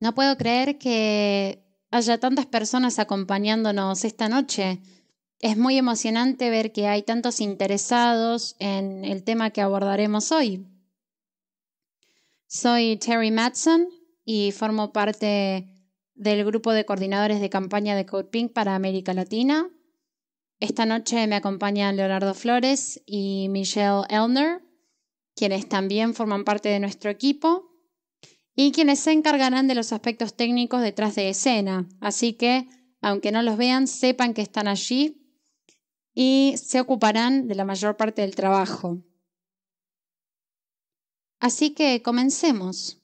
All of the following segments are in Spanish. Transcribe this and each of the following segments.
No puedo creer que haya tantas personas acompañándonos esta noche. Es muy emocionante ver que hay tantos interesados en el tema que abordaremos hoy. Soy Terry Matson y formo parte del grupo de coordinadores de campaña de Code Pink para América Latina. Esta noche me acompañan Leonardo Flores y Michelle Elner, quienes también forman parte de nuestro equipo y quienes se encargarán de los aspectos técnicos detrás de escena. Así que, aunque no los vean, sepan que están allí y se ocuparán de la mayor parte del trabajo. Así que comencemos.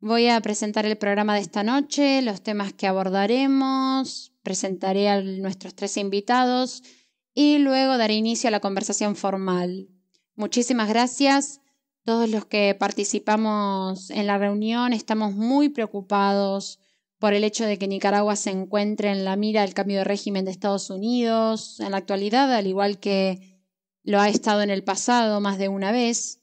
Voy a presentar el programa de esta noche, los temas que abordaremos, presentaré a nuestros tres invitados y luego daré inicio a la conversación formal. Muchísimas gracias todos los que participamos en la reunión estamos muy preocupados por el hecho de que Nicaragua se encuentre en la mira del cambio de régimen de Estados Unidos en la actualidad, al igual que lo ha estado en el pasado más de una vez.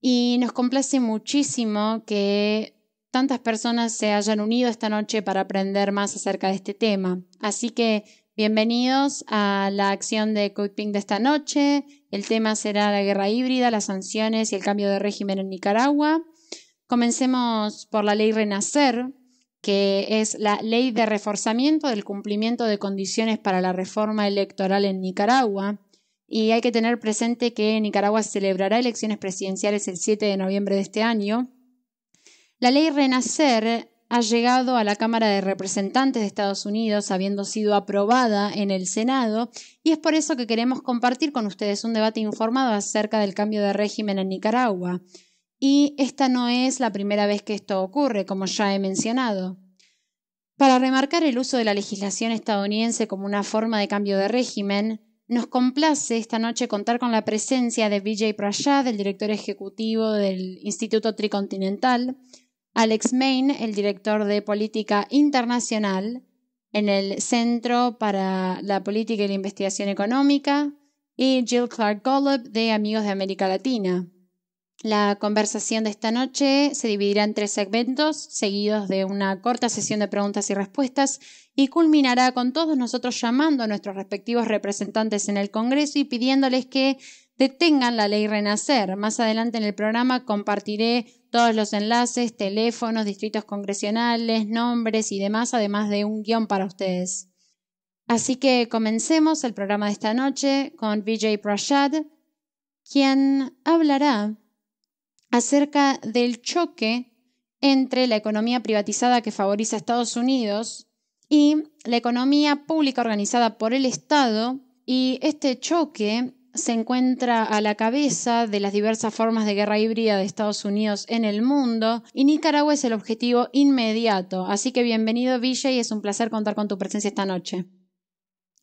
Y nos complace muchísimo que tantas personas se hayan unido esta noche para aprender más acerca de este tema. Así que bienvenidos a la acción de Pink de esta noche el tema será la guerra híbrida, las sanciones y el cambio de régimen en Nicaragua. Comencemos por la ley Renacer, que es la ley de reforzamiento del cumplimiento de condiciones para la reforma electoral en Nicaragua. Y hay que tener presente que Nicaragua celebrará elecciones presidenciales el 7 de noviembre de este año. La ley Renacer ha llegado a la Cámara de Representantes de Estados Unidos, habiendo sido aprobada en el Senado, y es por eso que queremos compartir con ustedes un debate informado acerca del cambio de régimen en Nicaragua. Y esta no es la primera vez que esto ocurre, como ya he mencionado. Para remarcar el uso de la legislación estadounidense como una forma de cambio de régimen, nos complace esta noche contar con la presencia de Vijay Prashad, el director ejecutivo del Instituto Tricontinental, Alex Main, el director de Política Internacional en el Centro para la Política y la Investigación Económica, y Jill Clark Golub de Amigos de América Latina. La conversación de esta noche se dividirá en tres segmentos, seguidos de una corta sesión de preguntas y respuestas, y culminará con todos nosotros llamando a nuestros respectivos representantes en el Congreso y pidiéndoles que detengan la ley Renacer. Más adelante en el programa compartiré todos los enlaces, teléfonos, distritos congresionales, nombres y demás, además de un guión para ustedes. Así que comencemos el programa de esta noche con Vijay Prashad, quien hablará acerca del choque entre la economía privatizada que favoriza a Estados Unidos y la economía pública organizada por el Estado y este choque se encuentra a la cabeza de las diversas formas de guerra híbrida de Estados Unidos en el mundo y Nicaragua es el objetivo inmediato. Así que bienvenido Villa y es un placer contar con tu presencia esta noche.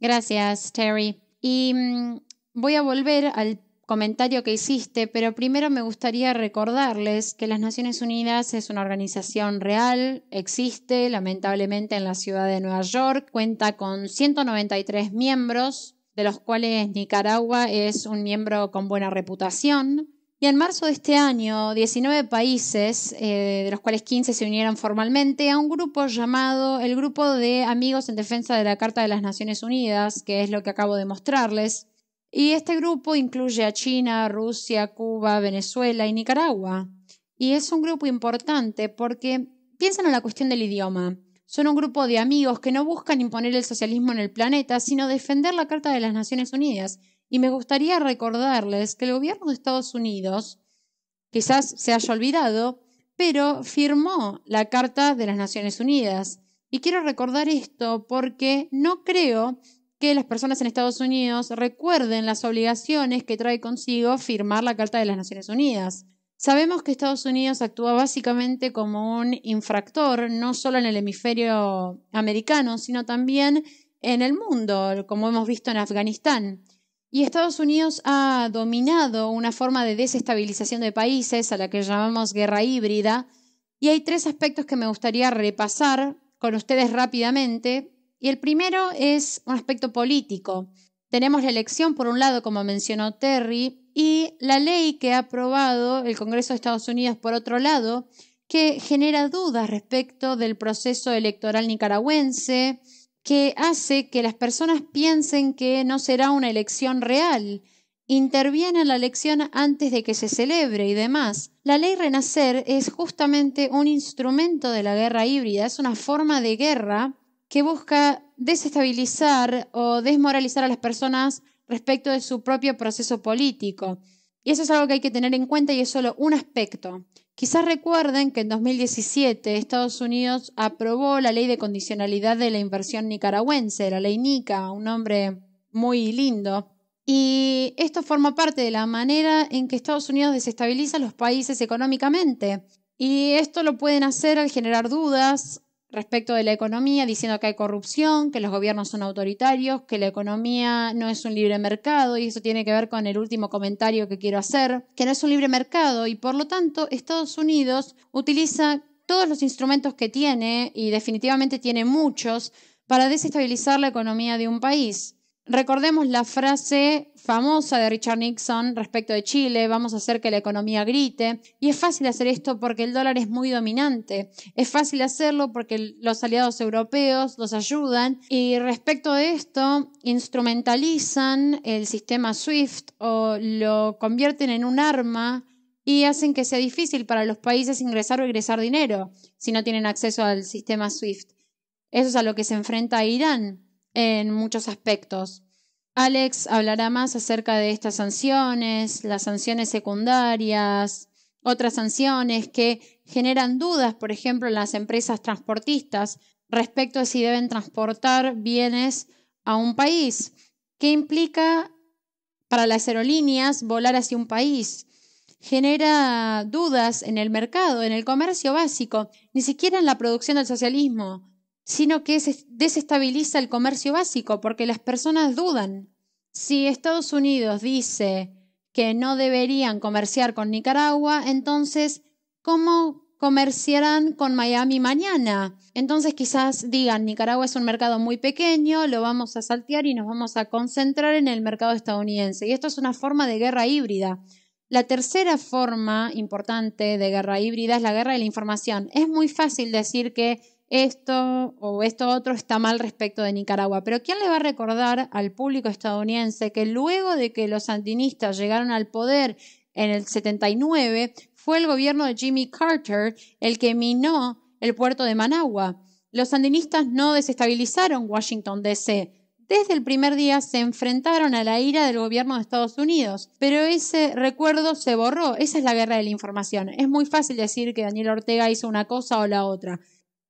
Gracias, Terry. Y mm, voy a volver al comentario que hiciste, pero primero me gustaría recordarles que las Naciones Unidas es una organización real, existe lamentablemente en la ciudad de Nueva York, cuenta con 193 miembros, de los cuales Nicaragua es un miembro con buena reputación. Y en marzo de este año, 19 países, eh, de los cuales 15 se unieron formalmente a un grupo llamado el Grupo de Amigos en Defensa de la Carta de las Naciones Unidas, que es lo que acabo de mostrarles. Y este grupo incluye a China, Rusia, Cuba, Venezuela y Nicaragua. Y es un grupo importante porque piensan en la cuestión del idioma. Son un grupo de amigos que no buscan imponer el socialismo en el planeta, sino defender la Carta de las Naciones Unidas. Y me gustaría recordarles que el gobierno de Estados Unidos, quizás se haya olvidado, pero firmó la Carta de las Naciones Unidas. Y quiero recordar esto porque no creo que las personas en Estados Unidos recuerden las obligaciones que trae consigo firmar la Carta de las Naciones Unidas. Sabemos que Estados Unidos actúa básicamente como un infractor, no solo en el hemisferio americano, sino también en el mundo, como hemos visto en Afganistán. Y Estados Unidos ha dominado una forma de desestabilización de países a la que llamamos guerra híbrida. Y hay tres aspectos que me gustaría repasar con ustedes rápidamente. Y el primero es un aspecto político. Tenemos la elección, por un lado, como mencionó Terry, y la ley que ha aprobado el Congreso de Estados Unidos, por otro lado, que genera dudas respecto del proceso electoral nicaragüense, que hace que las personas piensen que no será una elección real, interviene en la elección antes de que se celebre y demás. La ley Renacer es justamente un instrumento de la guerra híbrida, es una forma de guerra que busca desestabilizar o desmoralizar a las personas respecto de su propio proceso político. Y eso es algo que hay que tener en cuenta y es solo un aspecto. Quizás recuerden que en 2017 Estados Unidos aprobó la ley de condicionalidad de la inversión nicaragüense, la ley NICA, un nombre muy lindo. Y esto forma parte de la manera en que Estados Unidos desestabiliza los países económicamente. Y esto lo pueden hacer al generar dudas, respecto de la economía, diciendo que hay corrupción, que los gobiernos son autoritarios, que la economía no es un libre mercado, y eso tiene que ver con el último comentario que quiero hacer, que no es un libre mercado y por lo tanto Estados Unidos utiliza todos los instrumentos que tiene, y definitivamente tiene muchos, para desestabilizar la economía de un país. Recordemos la frase famosa de Richard Nixon respecto de Chile, vamos a hacer que la economía grite. Y es fácil hacer esto porque el dólar es muy dominante. Es fácil hacerlo porque los aliados europeos los ayudan. Y respecto de esto, instrumentalizan el sistema SWIFT o lo convierten en un arma y hacen que sea difícil para los países ingresar o egresar dinero si no tienen acceso al sistema SWIFT. Eso es a lo que se enfrenta Irán en muchos aspectos. Alex hablará más acerca de estas sanciones, las sanciones secundarias, otras sanciones que generan dudas, por ejemplo, en las empresas transportistas respecto a si deben transportar bienes a un país. ¿Qué implica para las aerolíneas volar hacia un país? Genera dudas en el mercado, en el comercio básico, ni siquiera en la producción del socialismo sino que desestabiliza el comercio básico porque las personas dudan. Si Estados Unidos dice que no deberían comerciar con Nicaragua, entonces, ¿cómo comerciarán con Miami mañana? Entonces quizás digan, Nicaragua es un mercado muy pequeño, lo vamos a saltear y nos vamos a concentrar en el mercado estadounidense. Y esto es una forma de guerra híbrida. La tercera forma importante de guerra híbrida es la guerra de la información. Es muy fácil decir que esto o esto otro está mal respecto de Nicaragua. Pero ¿quién le va a recordar al público estadounidense que luego de que los sandinistas llegaron al poder en el 79, fue el gobierno de Jimmy Carter el que minó el puerto de Managua? Los sandinistas no desestabilizaron Washington, D.C. Desde el primer día se enfrentaron a la ira del gobierno de Estados Unidos, pero ese recuerdo se borró. Esa es la guerra de la información. Es muy fácil decir que Daniel Ortega hizo una cosa o la otra.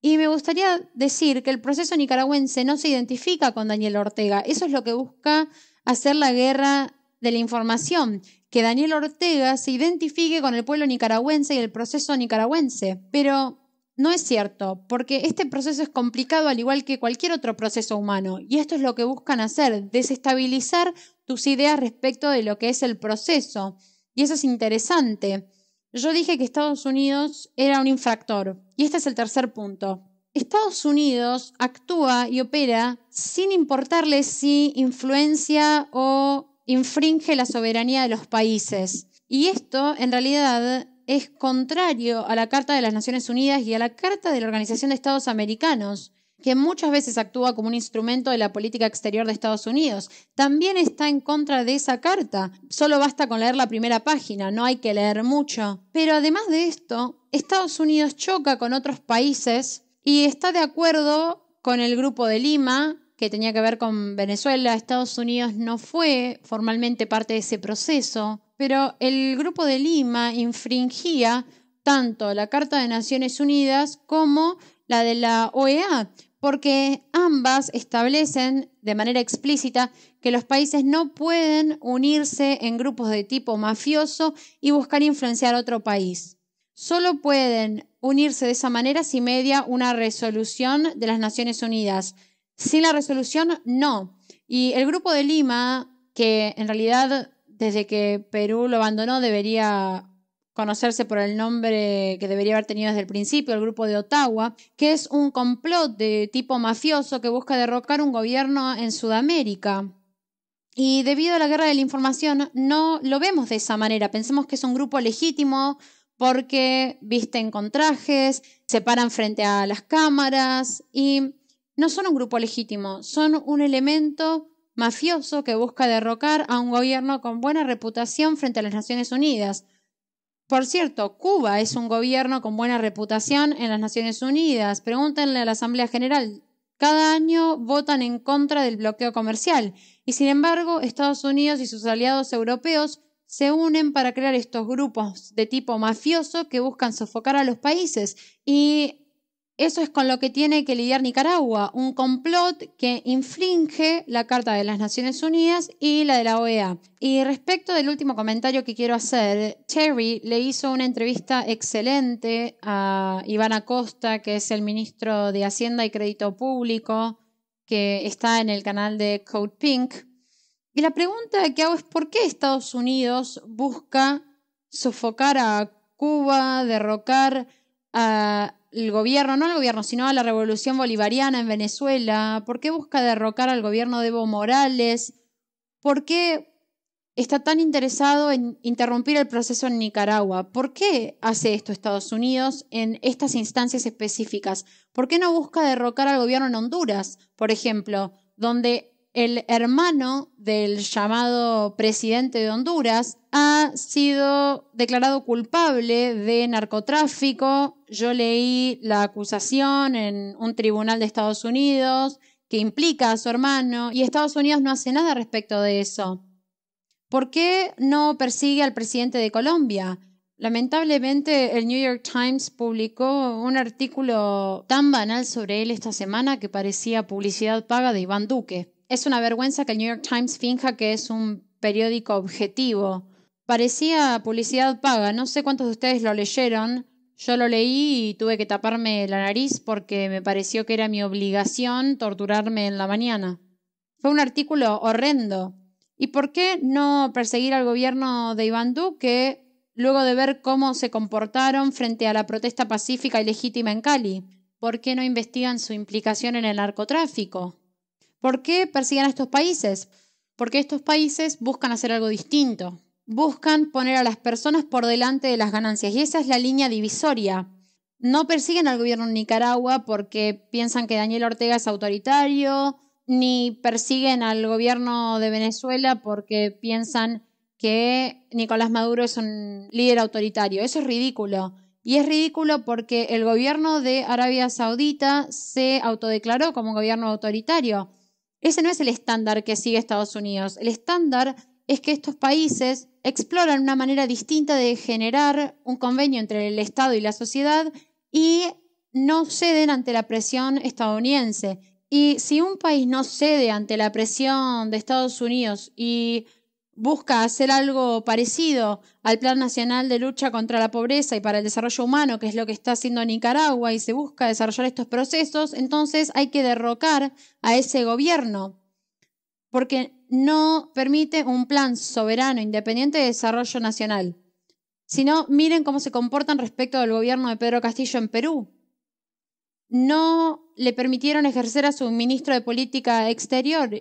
Y me gustaría decir que el proceso nicaragüense no se identifica con Daniel Ortega. Eso es lo que busca hacer la guerra de la información, que Daniel Ortega se identifique con el pueblo nicaragüense y el proceso nicaragüense. Pero no es cierto, porque este proceso es complicado al igual que cualquier otro proceso humano, y esto es lo que buscan hacer, desestabilizar tus ideas respecto de lo que es el proceso. Y eso es interesante. Yo dije que Estados Unidos era un infractor, y este es el tercer punto. Estados Unidos actúa y opera sin importarle si influencia o infringe la soberanía de los países. Y esto, en realidad, es contrario a la Carta de las Naciones Unidas y a la Carta de la Organización de Estados Americanos, que muchas veces actúa como un instrumento de la política exterior de Estados Unidos. También está en contra de esa carta. Solo basta con leer la primera página, no hay que leer mucho. Pero además de esto, Estados Unidos choca con otros países y está de acuerdo con el grupo de Lima, que tenía que ver con Venezuela. Estados Unidos no fue formalmente parte de ese proceso, pero el grupo de Lima infringía tanto la Carta de Naciones Unidas como la de la OEA, porque ambas establecen de manera explícita que los países no pueden unirse en grupos de tipo mafioso y buscar influenciar otro país solo pueden unirse de esa manera si media una resolución de las Naciones Unidas. Sin la resolución, no. Y el Grupo de Lima, que en realidad desde que Perú lo abandonó debería conocerse por el nombre que debería haber tenido desde el principio, el Grupo de Ottawa, que es un complot de tipo mafioso que busca derrocar un gobierno en Sudamérica. Y debido a la guerra de la información, no lo vemos de esa manera. Pensemos que es un grupo legítimo porque visten con trajes, se paran frente a las cámaras y no son un grupo legítimo, son un elemento mafioso que busca derrocar a un gobierno con buena reputación frente a las Naciones Unidas. Por cierto, Cuba es un gobierno con buena reputación en las Naciones Unidas. Pregúntenle a la Asamblea General. Cada año votan en contra del bloqueo comercial y sin embargo Estados Unidos y sus aliados europeos se unen para crear estos grupos de tipo mafioso que buscan sofocar a los países. Y eso es con lo que tiene que lidiar Nicaragua, un complot que infringe la Carta de las Naciones Unidas y la de la OEA. Y respecto del último comentario que quiero hacer, Terry le hizo una entrevista excelente a Iván Acosta, que es el ministro de Hacienda y Crédito Público, que está en el canal de Code Pink. Y la pregunta que hago es por qué Estados Unidos busca sofocar a Cuba, derrocar al gobierno, no al gobierno, sino a la revolución bolivariana en Venezuela, por qué busca derrocar al gobierno de Evo Morales, por qué está tan interesado en interrumpir el proceso en Nicaragua. ¿Por qué hace esto Estados Unidos en estas instancias específicas? ¿Por qué no busca derrocar al gobierno en Honduras, por ejemplo, donde el hermano del llamado presidente de Honduras, ha sido declarado culpable de narcotráfico. Yo leí la acusación en un tribunal de Estados Unidos que implica a su hermano y Estados Unidos no hace nada respecto de eso. ¿Por qué no persigue al presidente de Colombia? Lamentablemente, el New York Times publicó un artículo tan banal sobre él esta semana que parecía publicidad paga de Iván Duque es una vergüenza que el New York Times finja que es un periódico objetivo. Parecía publicidad paga. No sé cuántos de ustedes lo leyeron. Yo lo leí y tuve que taparme la nariz porque me pareció que era mi obligación torturarme en la mañana. Fue un artículo horrendo. ¿Y por qué no perseguir al gobierno de Iván Duque luego de ver cómo se comportaron frente a la protesta pacífica y legítima en Cali? ¿Por qué no investigan su implicación en el narcotráfico? ¿Por qué persiguen a estos países? Porque estos países buscan hacer algo distinto, buscan poner a las personas por delante de las ganancias y esa es la línea divisoria. No persiguen al gobierno de Nicaragua porque piensan que Daniel Ortega es autoritario, ni persiguen al gobierno de Venezuela porque piensan que Nicolás Maduro es un líder autoritario. Eso es ridículo. Y es ridículo porque el gobierno de Arabia Saudita se autodeclaró como gobierno autoritario. Ese no es el estándar que sigue Estados Unidos. El estándar es que estos países exploran una manera distinta de generar un convenio entre el Estado y la sociedad y no ceden ante la presión estadounidense. Y si un país no cede ante la presión de Estados Unidos y busca hacer algo parecido al Plan Nacional de Lucha contra la Pobreza y para el Desarrollo Humano, que es lo que está haciendo Nicaragua, y se busca desarrollar estos procesos, entonces hay que derrocar a ese gobierno, porque no permite un plan soberano, independiente de desarrollo nacional. Si no, miren cómo se comportan respecto al gobierno de Pedro Castillo en Perú. No le permitieron ejercer a su ministro de Política Exterior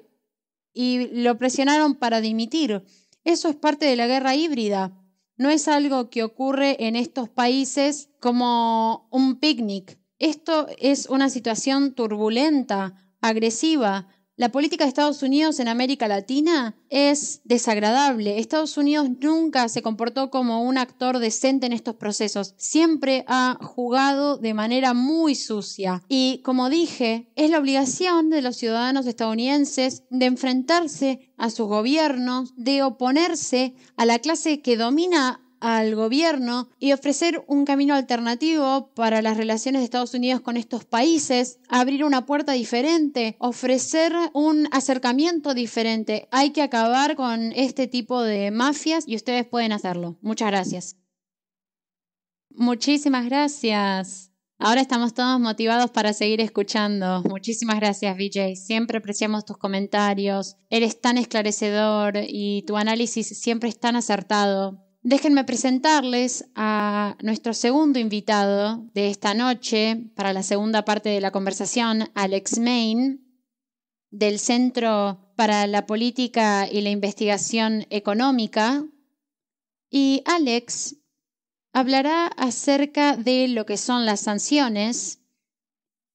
y lo presionaron para dimitir. Eso es parte de la guerra híbrida. No es algo que ocurre en estos países como un picnic. Esto es una situación turbulenta, agresiva, la política de Estados Unidos en América Latina es desagradable. Estados Unidos nunca se comportó como un actor decente en estos procesos. Siempre ha jugado de manera muy sucia. Y como dije, es la obligación de los ciudadanos estadounidenses de enfrentarse a sus gobiernos, de oponerse a la clase que domina al gobierno y ofrecer un camino alternativo para las relaciones de Estados Unidos con estos países, abrir una puerta diferente, ofrecer un acercamiento diferente. Hay que acabar con este tipo de mafias y ustedes pueden hacerlo. Muchas gracias. Muchísimas gracias. Ahora estamos todos motivados para seguir escuchando. Muchísimas gracias, Vijay. Siempre apreciamos tus comentarios. Eres tan esclarecedor y tu análisis siempre es tan acertado. Déjenme presentarles a nuestro segundo invitado de esta noche para la segunda parte de la conversación, Alex Main, del Centro para la Política y la Investigación Económica. Y Alex hablará acerca de lo que son las sanciones,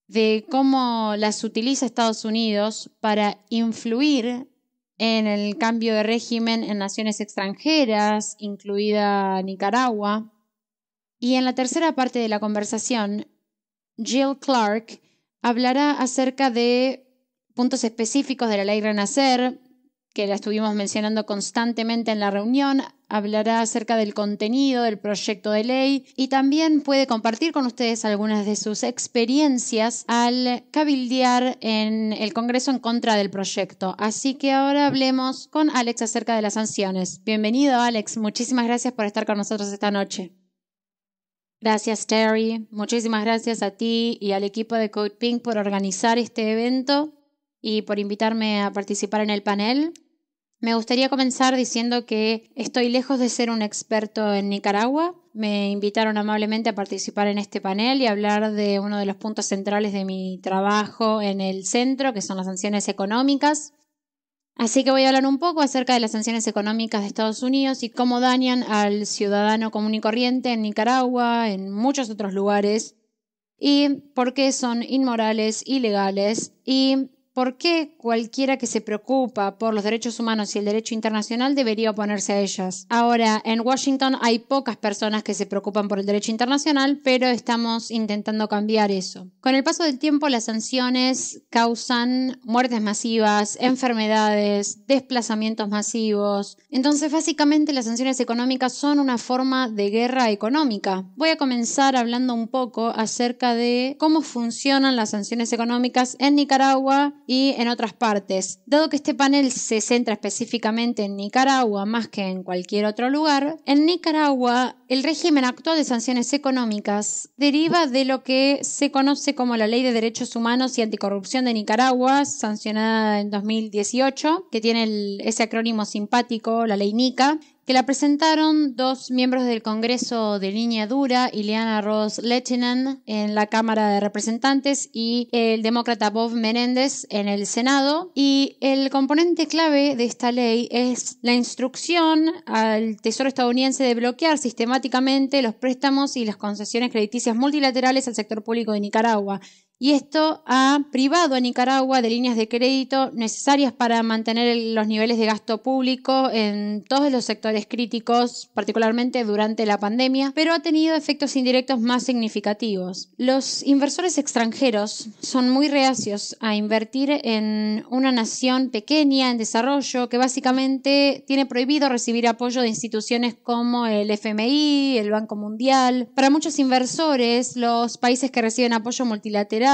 de cómo las utiliza Estados Unidos para influir en el cambio de régimen en naciones extranjeras, incluida Nicaragua. Y en la tercera parte de la conversación, Jill Clark hablará acerca de puntos específicos de la ley Renacer, que la estuvimos mencionando constantemente en la reunión, hablará acerca del contenido del proyecto de ley y también puede compartir con ustedes algunas de sus experiencias al cabildear en el Congreso en contra del proyecto. Así que ahora hablemos con Alex acerca de las sanciones. Bienvenido, Alex. Muchísimas gracias por estar con nosotros esta noche. Gracias, Terry. Muchísimas gracias a ti y al equipo de Code Pink por organizar este evento y por invitarme a participar en el panel. Me gustaría comenzar diciendo que estoy lejos de ser un experto en Nicaragua. Me invitaron amablemente a participar en este panel y hablar de uno de los puntos centrales de mi trabajo en el centro, que son las sanciones económicas. Así que voy a hablar un poco acerca de las sanciones económicas de Estados Unidos y cómo dañan al ciudadano común y corriente en Nicaragua, en muchos otros lugares, y por qué son inmorales, ilegales y ¿Por qué cualquiera que se preocupa por los derechos humanos y el derecho internacional debería oponerse a ellas? Ahora, en Washington hay pocas personas que se preocupan por el derecho internacional, pero estamos intentando cambiar eso. Con el paso del tiempo, las sanciones causan muertes masivas, enfermedades, desplazamientos masivos. Entonces, básicamente, las sanciones económicas son una forma de guerra económica. Voy a comenzar hablando un poco acerca de cómo funcionan las sanciones económicas en Nicaragua y en otras partes. Dado que este panel se centra específicamente en Nicaragua más que en cualquier otro lugar, en Nicaragua el régimen actual de sanciones económicas deriva de lo que se conoce como la Ley de Derechos Humanos y Anticorrupción de Nicaragua, sancionada en 2018, que tiene ese acrónimo simpático, la Ley NICA, la presentaron dos miembros del Congreso de Línea Dura, Ileana Ross Lechinen, en la Cámara de Representantes y el demócrata Bob Menéndez en el Senado. Y el componente clave de esta ley es la instrucción al Tesoro estadounidense de bloquear sistemáticamente los préstamos y las concesiones crediticias multilaterales al sector público de Nicaragua y esto ha privado a Nicaragua de líneas de crédito necesarias para mantener los niveles de gasto público en todos los sectores críticos, particularmente durante la pandemia, pero ha tenido efectos indirectos más significativos. Los inversores extranjeros son muy reacios a invertir en una nación pequeña en desarrollo que básicamente tiene prohibido recibir apoyo de instituciones como el FMI, el Banco Mundial. Para muchos inversores, los países que reciben apoyo multilateral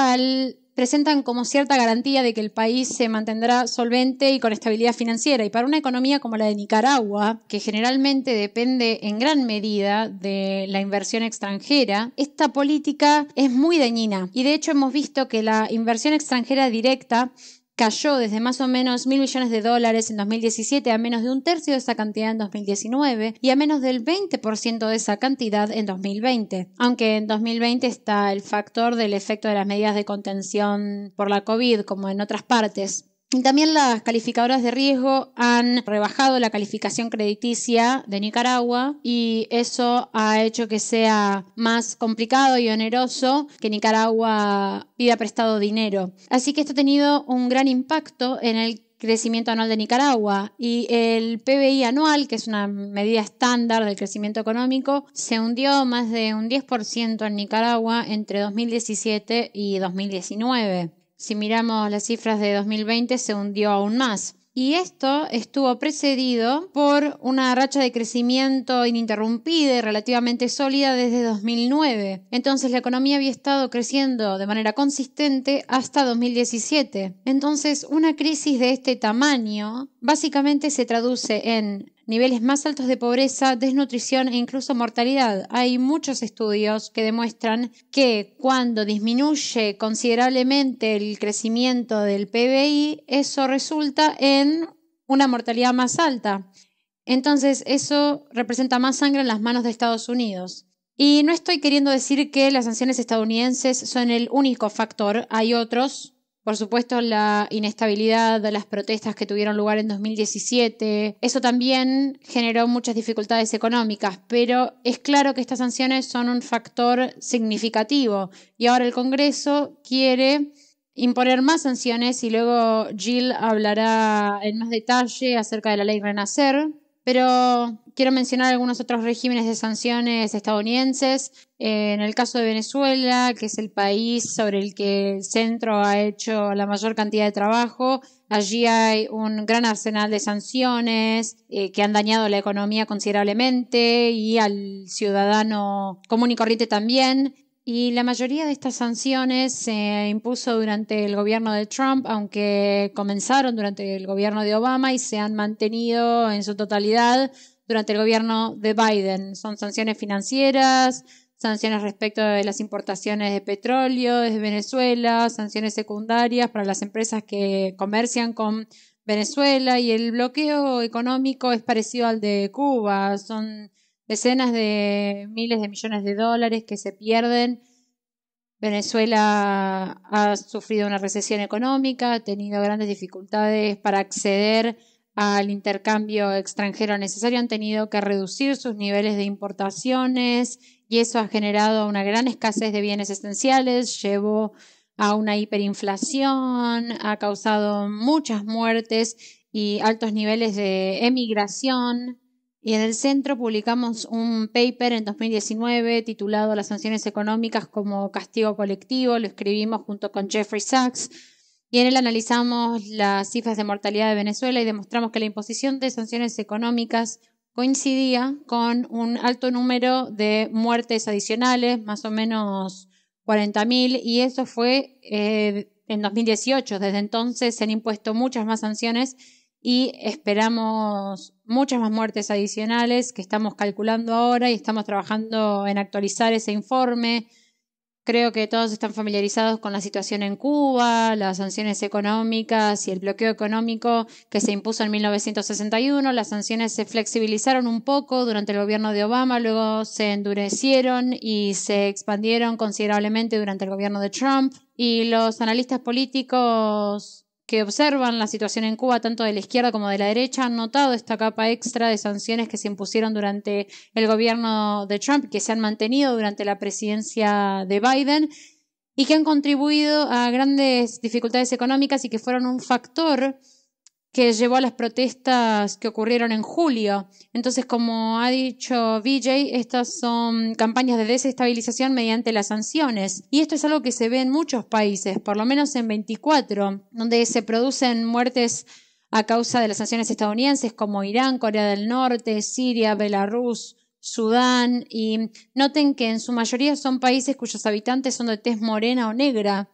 presentan como cierta garantía de que el país se mantendrá solvente y con estabilidad financiera. Y para una economía como la de Nicaragua, que generalmente depende en gran medida de la inversión extranjera, esta política es muy dañina. Y de hecho hemos visto que la inversión extranjera directa cayó desde más o menos mil millones de dólares en 2017 a menos de un tercio de esa cantidad en 2019 y a menos del 20% de esa cantidad en 2020. Aunque en 2020 está el factor del efecto de las medidas de contención por la COVID, como en otras partes. Y también las calificadoras de riesgo han rebajado la calificación crediticia de Nicaragua y eso ha hecho que sea más complicado y oneroso que Nicaragua pida prestado dinero. Así que esto ha tenido un gran impacto en el crecimiento anual de Nicaragua y el PBI anual, que es una medida estándar del crecimiento económico, se hundió más de un 10% en Nicaragua entre 2017 y 2019. Si miramos las cifras de 2020, se hundió aún más. Y esto estuvo precedido por una racha de crecimiento ininterrumpida y relativamente sólida desde 2009. Entonces la economía había estado creciendo de manera consistente hasta 2017. Entonces una crisis de este tamaño básicamente se traduce en niveles más altos de pobreza, desnutrición e incluso mortalidad. Hay muchos estudios que demuestran que cuando disminuye considerablemente el crecimiento del PBI, eso resulta en una mortalidad más alta. Entonces, eso representa más sangre en las manos de Estados Unidos. Y no estoy queriendo decir que las sanciones estadounidenses son el único factor, hay otros por supuesto, la inestabilidad de las protestas que tuvieron lugar en 2017, eso también generó muchas dificultades económicas, pero es claro que estas sanciones son un factor significativo y ahora el Congreso quiere imponer más sanciones y luego Jill hablará en más detalle acerca de la ley Renacer, pero quiero mencionar algunos otros regímenes de sanciones estadounidenses. Eh, en el caso de Venezuela, que es el país sobre el que el centro ha hecho la mayor cantidad de trabajo, allí hay un gran arsenal de sanciones eh, que han dañado la economía considerablemente y al ciudadano común y corriente también. Y la mayoría de estas sanciones se impuso durante el gobierno de Trump, aunque comenzaron durante el gobierno de Obama y se han mantenido en su totalidad durante el gobierno de Biden. Son sanciones financieras, sanciones respecto de las importaciones de petróleo desde Venezuela, sanciones secundarias para las empresas que comercian con Venezuela y el bloqueo económico es parecido al de Cuba. Son decenas de miles de millones de dólares que se pierden. Venezuela ha sufrido una recesión económica, ha tenido grandes dificultades para acceder al intercambio extranjero necesario, han tenido que reducir sus niveles de importaciones y eso ha generado una gran escasez de bienes esenciales, llevó a una hiperinflación, ha causado muchas muertes y altos niveles de emigración. Y en el centro publicamos un paper en 2019 titulado Las sanciones económicas como castigo colectivo. Lo escribimos junto con Jeffrey Sachs, y en él analizamos las cifras de mortalidad de Venezuela y demostramos que la imposición de sanciones económicas coincidía con un alto número de muertes adicionales, más o menos 40.000, y eso fue eh, en 2018. Desde entonces se han impuesto muchas más sanciones y esperamos muchas más muertes adicionales que estamos calculando ahora y estamos trabajando en actualizar ese informe Creo que todos están familiarizados con la situación en Cuba, las sanciones económicas y el bloqueo económico que se impuso en 1961. Las sanciones se flexibilizaron un poco durante el gobierno de Obama, luego se endurecieron y se expandieron considerablemente durante el gobierno de Trump. Y los analistas políticos que observan la situación en Cuba, tanto de la izquierda como de la derecha, han notado esta capa extra de sanciones que se impusieron durante el gobierno de Trump, que se han mantenido durante la presidencia de Biden y que han contribuido a grandes dificultades económicas y que fueron un factor que llevó a las protestas que ocurrieron en julio. Entonces, como ha dicho Vijay, estas son campañas de desestabilización mediante las sanciones. Y esto es algo que se ve en muchos países, por lo menos en 24, donde se producen muertes a causa de las sanciones estadounidenses como Irán, Corea del Norte, Siria, Belarus, Sudán. Y noten que en su mayoría son países cuyos habitantes son de tez morena o negra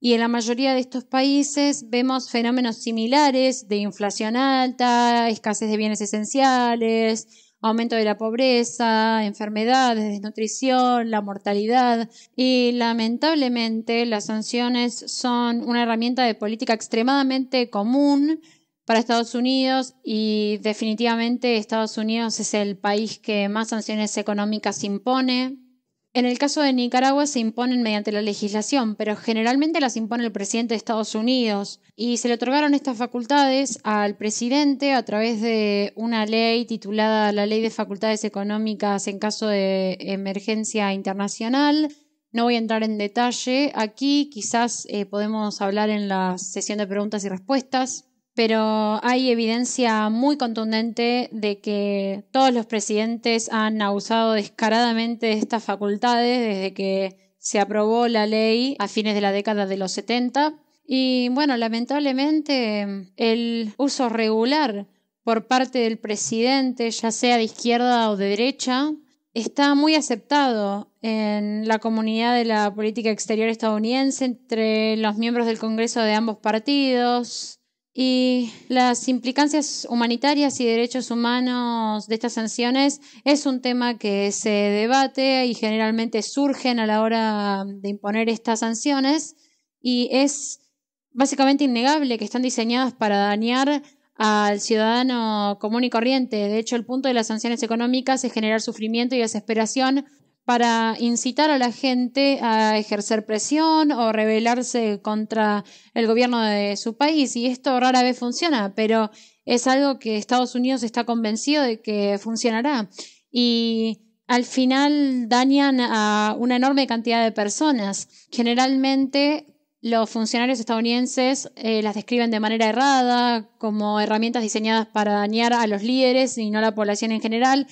y en la mayoría de estos países vemos fenómenos similares de inflación alta, escasez de bienes esenciales, aumento de la pobreza, enfermedades, desnutrición, la mortalidad y lamentablemente las sanciones son una herramienta de política extremadamente común para Estados Unidos y definitivamente Estados Unidos es el país que más sanciones económicas impone en el caso de Nicaragua se imponen mediante la legislación, pero generalmente las impone el presidente de Estados Unidos. Y se le otorgaron estas facultades al presidente a través de una ley titulada la Ley de Facultades Económicas en caso de emergencia internacional. No voy a entrar en detalle aquí, quizás eh, podemos hablar en la sesión de preguntas y respuestas pero hay evidencia muy contundente de que todos los presidentes han abusado descaradamente de estas facultades desde que se aprobó la ley a fines de la década de los 70. Y bueno, lamentablemente el uso regular por parte del presidente, ya sea de izquierda o de derecha, está muy aceptado en la comunidad de la política exterior estadounidense entre los miembros del Congreso de ambos partidos, y las implicancias humanitarias y derechos humanos de estas sanciones es un tema que se debate y generalmente surgen a la hora de imponer estas sanciones y es básicamente innegable que están diseñadas para dañar al ciudadano común y corriente. De hecho, el punto de las sanciones económicas es generar sufrimiento y desesperación para incitar a la gente a ejercer presión o rebelarse contra el gobierno de su país. Y esto rara vez funciona, pero es algo que Estados Unidos está convencido de que funcionará. Y al final dañan a una enorme cantidad de personas. Generalmente los funcionarios estadounidenses eh, las describen de manera errada, como herramientas diseñadas para dañar a los líderes y no a la población en general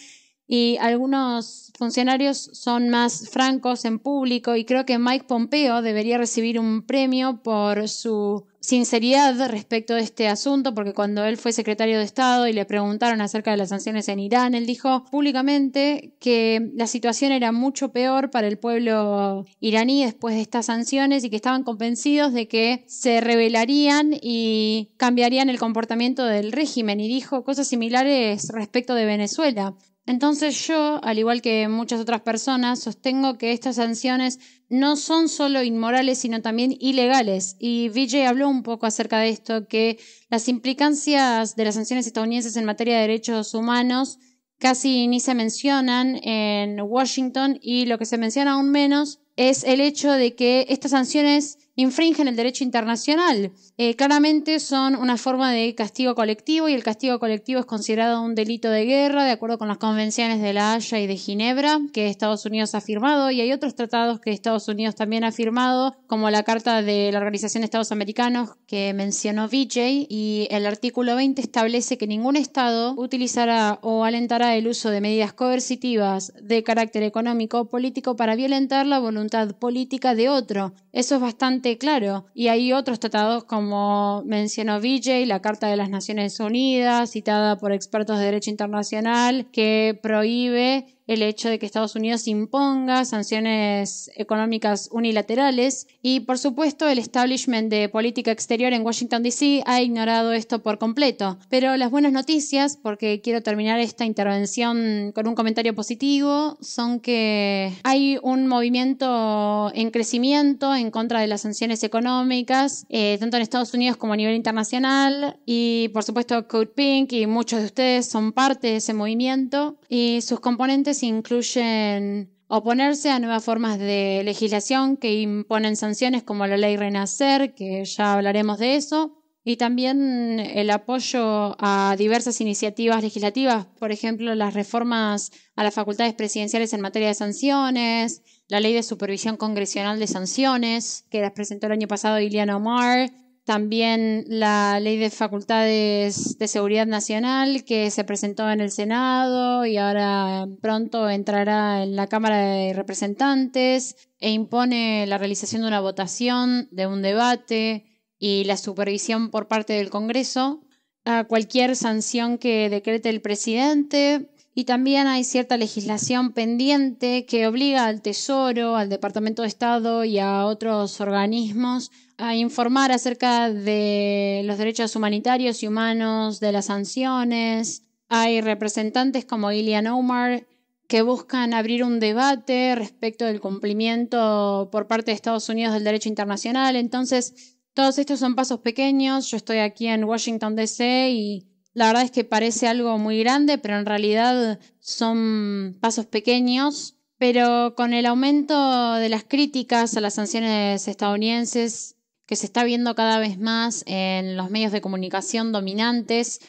y algunos funcionarios son más francos en público y creo que Mike Pompeo debería recibir un premio por su sinceridad respecto de este asunto, porque cuando él fue secretario de Estado y le preguntaron acerca de las sanciones en Irán, él dijo públicamente que la situación era mucho peor para el pueblo iraní después de estas sanciones y que estaban convencidos de que se rebelarían y cambiarían el comportamiento del régimen y dijo cosas similares respecto de Venezuela. Entonces yo, al igual que muchas otras personas, sostengo que estas sanciones no son solo inmorales, sino también ilegales. Y Vijay habló un poco acerca de esto, que las implicancias de las sanciones estadounidenses en materia de derechos humanos casi ni se mencionan en Washington y lo que se menciona aún menos es el hecho de que estas sanciones infringen el derecho internacional. Eh, claramente son una forma de castigo colectivo y el castigo colectivo es considerado un delito de guerra de acuerdo con las convenciones de La Haya y de Ginebra que Estados Unidos ha firmado y hay otros tratados que Estados Unidos también ha firmado como la Carta de la Organización de Estados Americanos que mencionó Vijay y el artículo 20 establece que ningún Estado utilizará o alentará el uso de medidas coercitivas de carácter económico o político para violentar la voluntad política de otro. Eso es bastante claro. Y hay otros tratados como mencionó Vijay, la Carta de las Naciones Unidas, citada por expertos de Derecho Internacional, que prohíbe el hecho de que Estados Unidos imponga sanciones económicas unilaterales y, por supuesto, el establishment de política exterior en Washington, D.C. ha ignorado esto por completo. Pero las buenas noticias, porque quiero terminar esta intervención con un comentario positivo, son que hay un movimiento en crecimiento en contra de las sanciones económicas, eh, tanto en Estados Unidos como a nivel internacional, y, por supuesto, Code Pink y muchos de ustedes son parte de ese movimiento y sus componentes incluyen oponerse a nuevas formas de legislación que imponen sanciones como la ley Renacer, que ya hablaremos de eso, y también el apoyo a diversas iniciativas legislativas, por ejemplo, las reformas a las facultades presidenciales en materia de sanciones, la ley de supervisión congresional de sanciones, que las presentó el año pasado Ileana Omar, también la ley de facultades de seguridad nacional que se presentó en el Senado y ahora pronto entrará en la Cámara de Representantes e impone la realización de una votación, de un debate y la supervisión por parte del Congreso a cualquier sanción que decrete el presidente y también hay cierta legislación pendiente que obliga al Tesoro, al Departamento de Estado y a otros organismos a informar acerca de los derechos humanitarios y humanos, de las sanciones. Hay representantes como Ilian Omar que buscan abrir un debate respecto del cumplimiento por parte de Estados Unidos del derecho internacional. Entonces, todos estos son pasos pequeños. Yo estoy aquí en Washington, D.C. y la verdad es que parece algo muy grande, pero en realidad son pasos pequeños. Pero con el aumento de las críticas a las sanciones estadounidenses que se está viendo cada vez más en los medios de comunicación dominantes,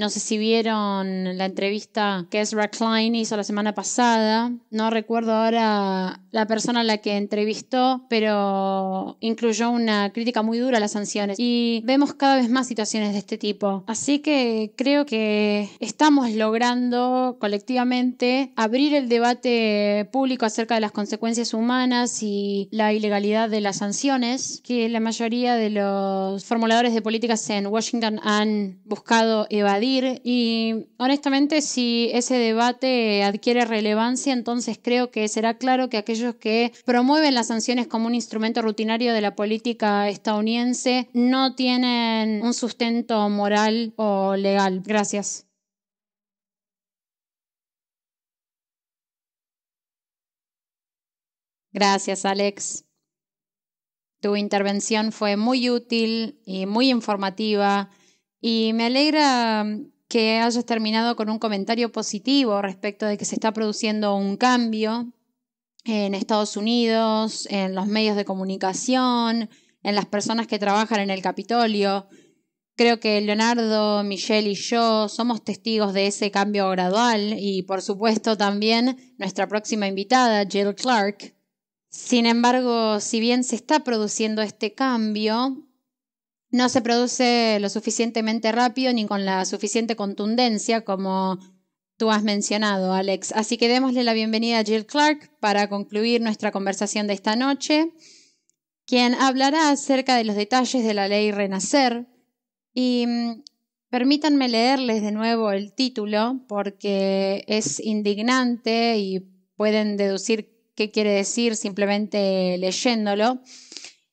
no sé si vieron la entrevista que Ezra Klein hizo la semana pasada. No recuerdo ahora la persona a la que entrevistó, pero incluyó una crítica muy dura a las sanciones. Y vemos cada vez más situaciones de este tipo. Así que creo que estamos logrando colectivamente abrir el debate público acerca de las consecuencias humanas y la ilegalidad de las sanciones, que la mayoría de los formuladores de políticas en Washington han buscado evadir y honestamente si ese debate adquiere relevancia, entonces creo que será claro que aquellos que promueven las sanciones como un instrumento rutinario de la política estadounidense no tienen un sustento moral o legal. Gracias. Gracias, Alex. Tu intervención fue muy útil y muy informativa y me alegra mm, que hayas terminado con un comentario positivo respecto de que se está produciendo un cambio en Estados Unidos, en los medios de comunicación, en las personas que trabajan en el Capitolio. Creo que Leonardo, Michelle y yo somos testigos de ese cambio gradual y por supuesto también nuestra próxima invitada, Jill Clark. Sin embargo, si bien se está produciendo este cambio, no se produce lo suficientemente rápido ni con la suficiente contundencia como tú has mencionado, Alex. Así que démosle la bienvenida a Jill Clark para concluir nuestra conversación de esta noche, quien hablará acerca de los detalles de la ley Renacer. Y mm, permítanme leerles de nuevo el título porque es indignante y pueden deducir qué quiere decir simplemente leyéndolo.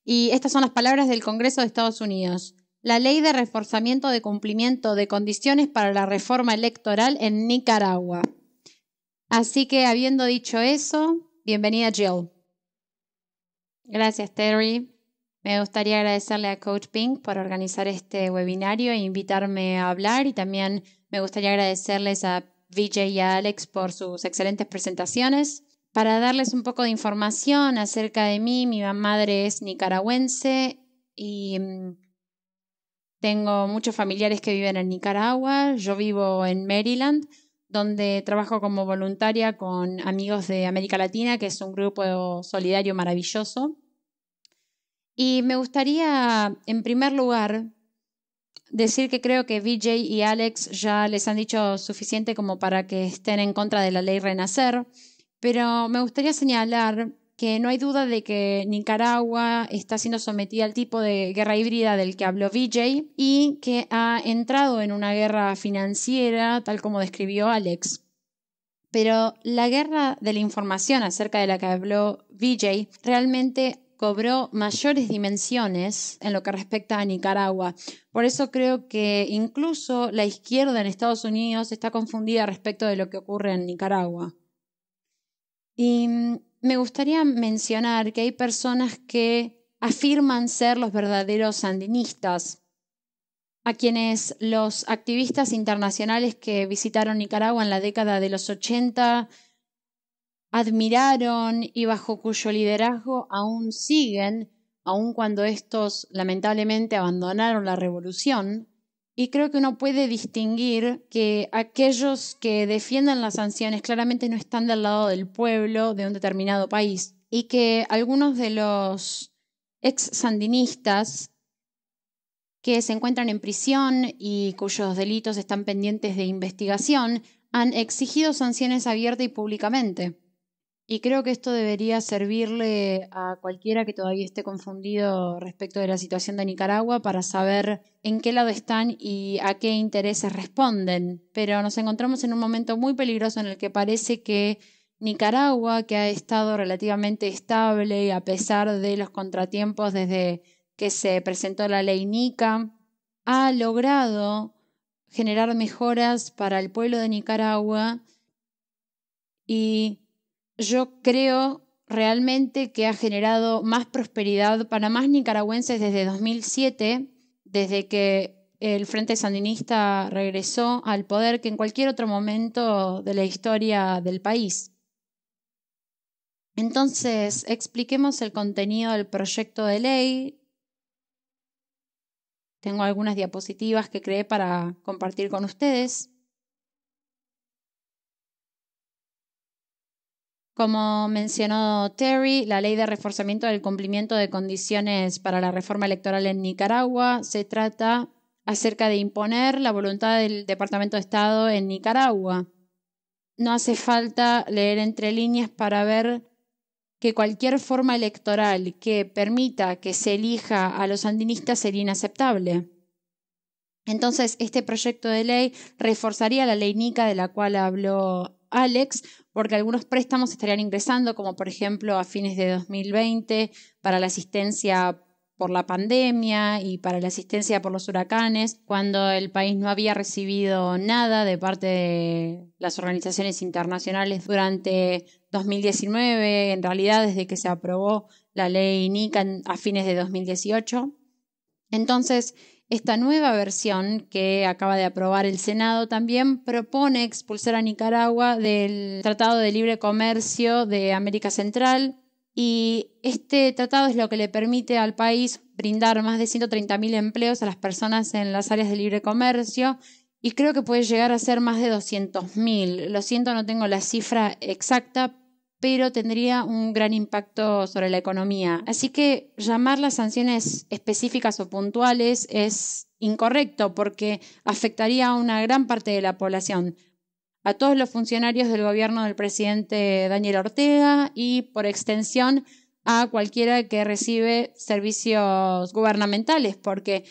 Y estas son las palabras del Congreso de Estados Unidos. La ley de reforzamiento de cumplimiento de condiciones para la reforma electoral en Nicaragua. Así que habiendo dicho eso, bienvenida Jill. Gracias Terry. Me gustaría agradecerle a Coach Pink por organizar este webinario e invitarme a hablar y también me gustaría agradecerles a Vijay y a Alex por sus excelentes presentaciones. Para darles un poco de información acerca de mí, mi madre es nicaragüense y mm, tengo muchos familiares que viven en Nicaragua. Yo vivo en Maryland, donde trabajo como voluntaria con Amigos de América Latina, que es un grupo solidario maravilloso. Y me gustaría, en primer lugar, decir que creo que VJ y Alex ya les han dicho suficiente como para que estén en contra de la ley Renacer. Pero me gustaría señalar que no hay duda de que Nicaragua está siendo sometida al tipo de guerra híbrida del que habló Vijay y que ha entrado en una guerra financiera, tal como describió Alex. Pero la guerra de la información acerca de la que habló Vijay realmente cobró mayores dimensiones en lo que respecta a Nicaragua. Por eso creo que incluso la izquierda en Estados Unidos está confundida respecto de lo que ocurre en Nicaragua. Y mm, me gustaría mencionar que hay personas que afirman ser los verdaderos sandinistas, a quienes los activistas internacionales que visitaron Nicaragua en la década de los 80 admiraron y bajo cuyo liderazgo aún siguen, aun cuando estos lamentablemente abandonaron la revolución, y creo que uno puede distinguir que aquellos que defienden las sanciones claramente no están del lado del pueblo de un determinado país y que algunos de los ex sandinistas que se encuentran en prisión y cuyos delitos están pendientes de investigación han exigido sanciones abierta y públicamente. Y creo que esto debería servirle a cualquiera que todavía esté confundido respecto de la situación de Nicaragua para saber en qué lado están y a qué intereses responden. Pero nos encontramos en un momento muy peligroso en el que parece que Nicaragua, que ha estado relativamente estable a pesar de los contratiempos desde que se presentó la ley NICA, ha logrado generar mejoras para el pueblo de Nicaragua y yo creo realmente que ha generado más prosperidad para más nicaragüenses desde 2007, desde que el Frente Sandinista regresó al poder que en cualquier otro momento de la historia del país. Entonces, expliquemos el contenido del proyecto de ley. Tengo algunas diapositivas que creé para compartir con ustedes. Como mencionó Terry, la ley de reforzamiento del cumplimiento de condiciones para la reforma electoral en Nicaragua se trata acerca de imponer la voluntad del Departamento de Estado en Nicaragua. No hace falta leer entre líneas para ver que cualquier forma electoral que permita que se elija a los sandinistas sería inaceptable. Entonces, este proyecto de ley reforzaría la ley NICA de la cual habló Alex, porque algunos préstamos estarían ingresando, como por ejemplo a fines de 2020 para la asistencia por la pandemia y para la asistencia por los huracanes, cuando el país no había recibido nada de parte de las organizaciones internacionales durante 2019, en realidad desde que se aprobó la ley NICA a fines de 2018. Entonces, esta nueva versión que acaba de aprobar el Senado también propone expulsar a Nicaragua del Tratado de Libre Comercio de América Central y este tratado es lo que le permite al país brindar más de 130.000 empleos a las personas en las áreas de libre comercio y creo que puede llegar a ser más de 200.000. Lo siento, no tengo la cifra exacta, pero tendría un gran impacto sobre la economía. Así que llamar las sanciones específicas o puntuales es incorrecto porque afectaría a una gran parte de la población, a todos los funcionarios del gobierno del presidente Daniel Ortega y, por extensión, a cualquiera que recibe servicios gubernamentales, porque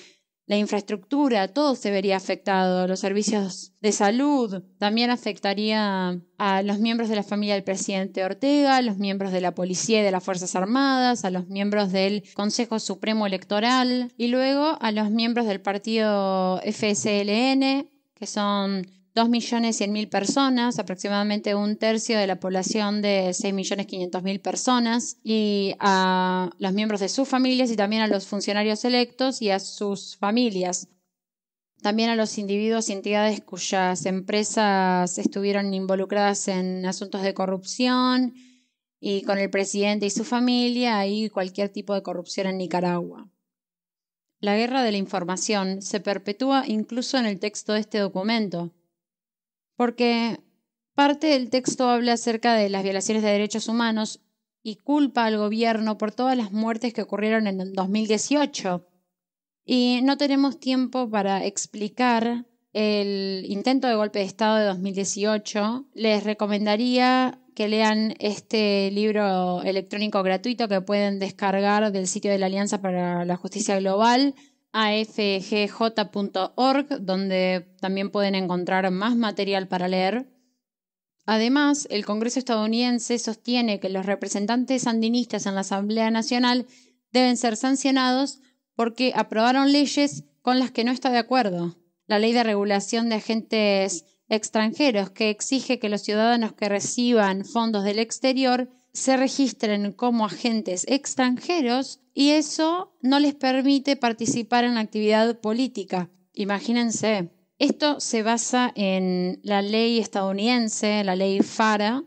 la infraestructura, todo se vería afectado, los servicios de salud, también afectaría a los miembros de la familia del presidente Ortega, a los miembros de la policía y de las Fuerzas Armadas, a los miembros del Consejo Supremo Electoral y luego a los miembros del partido FSLN, que son 2.100.000 personas, aproximadamente un tercio de la población de 6.500.000 personas, y a los miembros de sus familias y también a los funcionarios electos y a sus familias. También a los individuos y entidades cuyas empresas estuvieron involucradas en asuntos de corrupción y con el presidente y su familia y cualquier tipo de corrupción en Nicaragua. La guerra de la información se perpetúa incluso en el texto de este documento, porque parte del texto habla acerca de las violaciones de derechos humanos y culpa al gobierno por todas las muertes que ocurrieron en 2018. Y no tenemos tiempo para explicar el intento de golpe de Estado de 2018. Les recomendaría que lean este libro electrónico gratuito que pueden descargar del sitio de la Alianza para la Justicia Global afgj.org, donde también pueden encontrar más material para leer. Además, el Congreso estadounidense sostiene que los representantes sandinistas en la Asamblea Nacional deben ser sancionados porque aprobaron leyes con las que no está de acuerdo. La ley de regulación de agentes extranjeros que exige que los ciudadanos que reciban fondos del exterior se registren como agentes extranjeros y eso no les permite participar en la actividad política. Imagínense, esto se basa en la ley estadounidense, la ley FARA,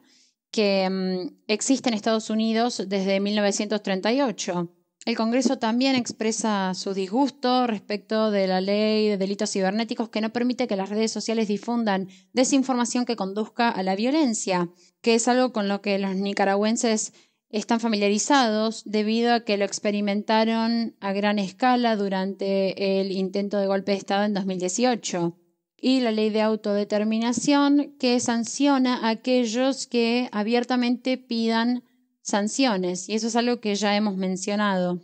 que mm, existe en Estados Unidos desde 1938. El Congreso también expresa su disgusto respecto de la ley de delitos cibernéticos que no permite que las redes sociales difundan desinformación que conduzca a la violencia, que es algo con lo que los nicaragüenses están familiarizados debido a que lo experimentaron a gran escala durante el intento de golpe de Estado en 2018 y la ley de autodeterminación que sanciona a aquellos que abiertamente pidan sanciones. Y eso es algo que ya hemos mencionado.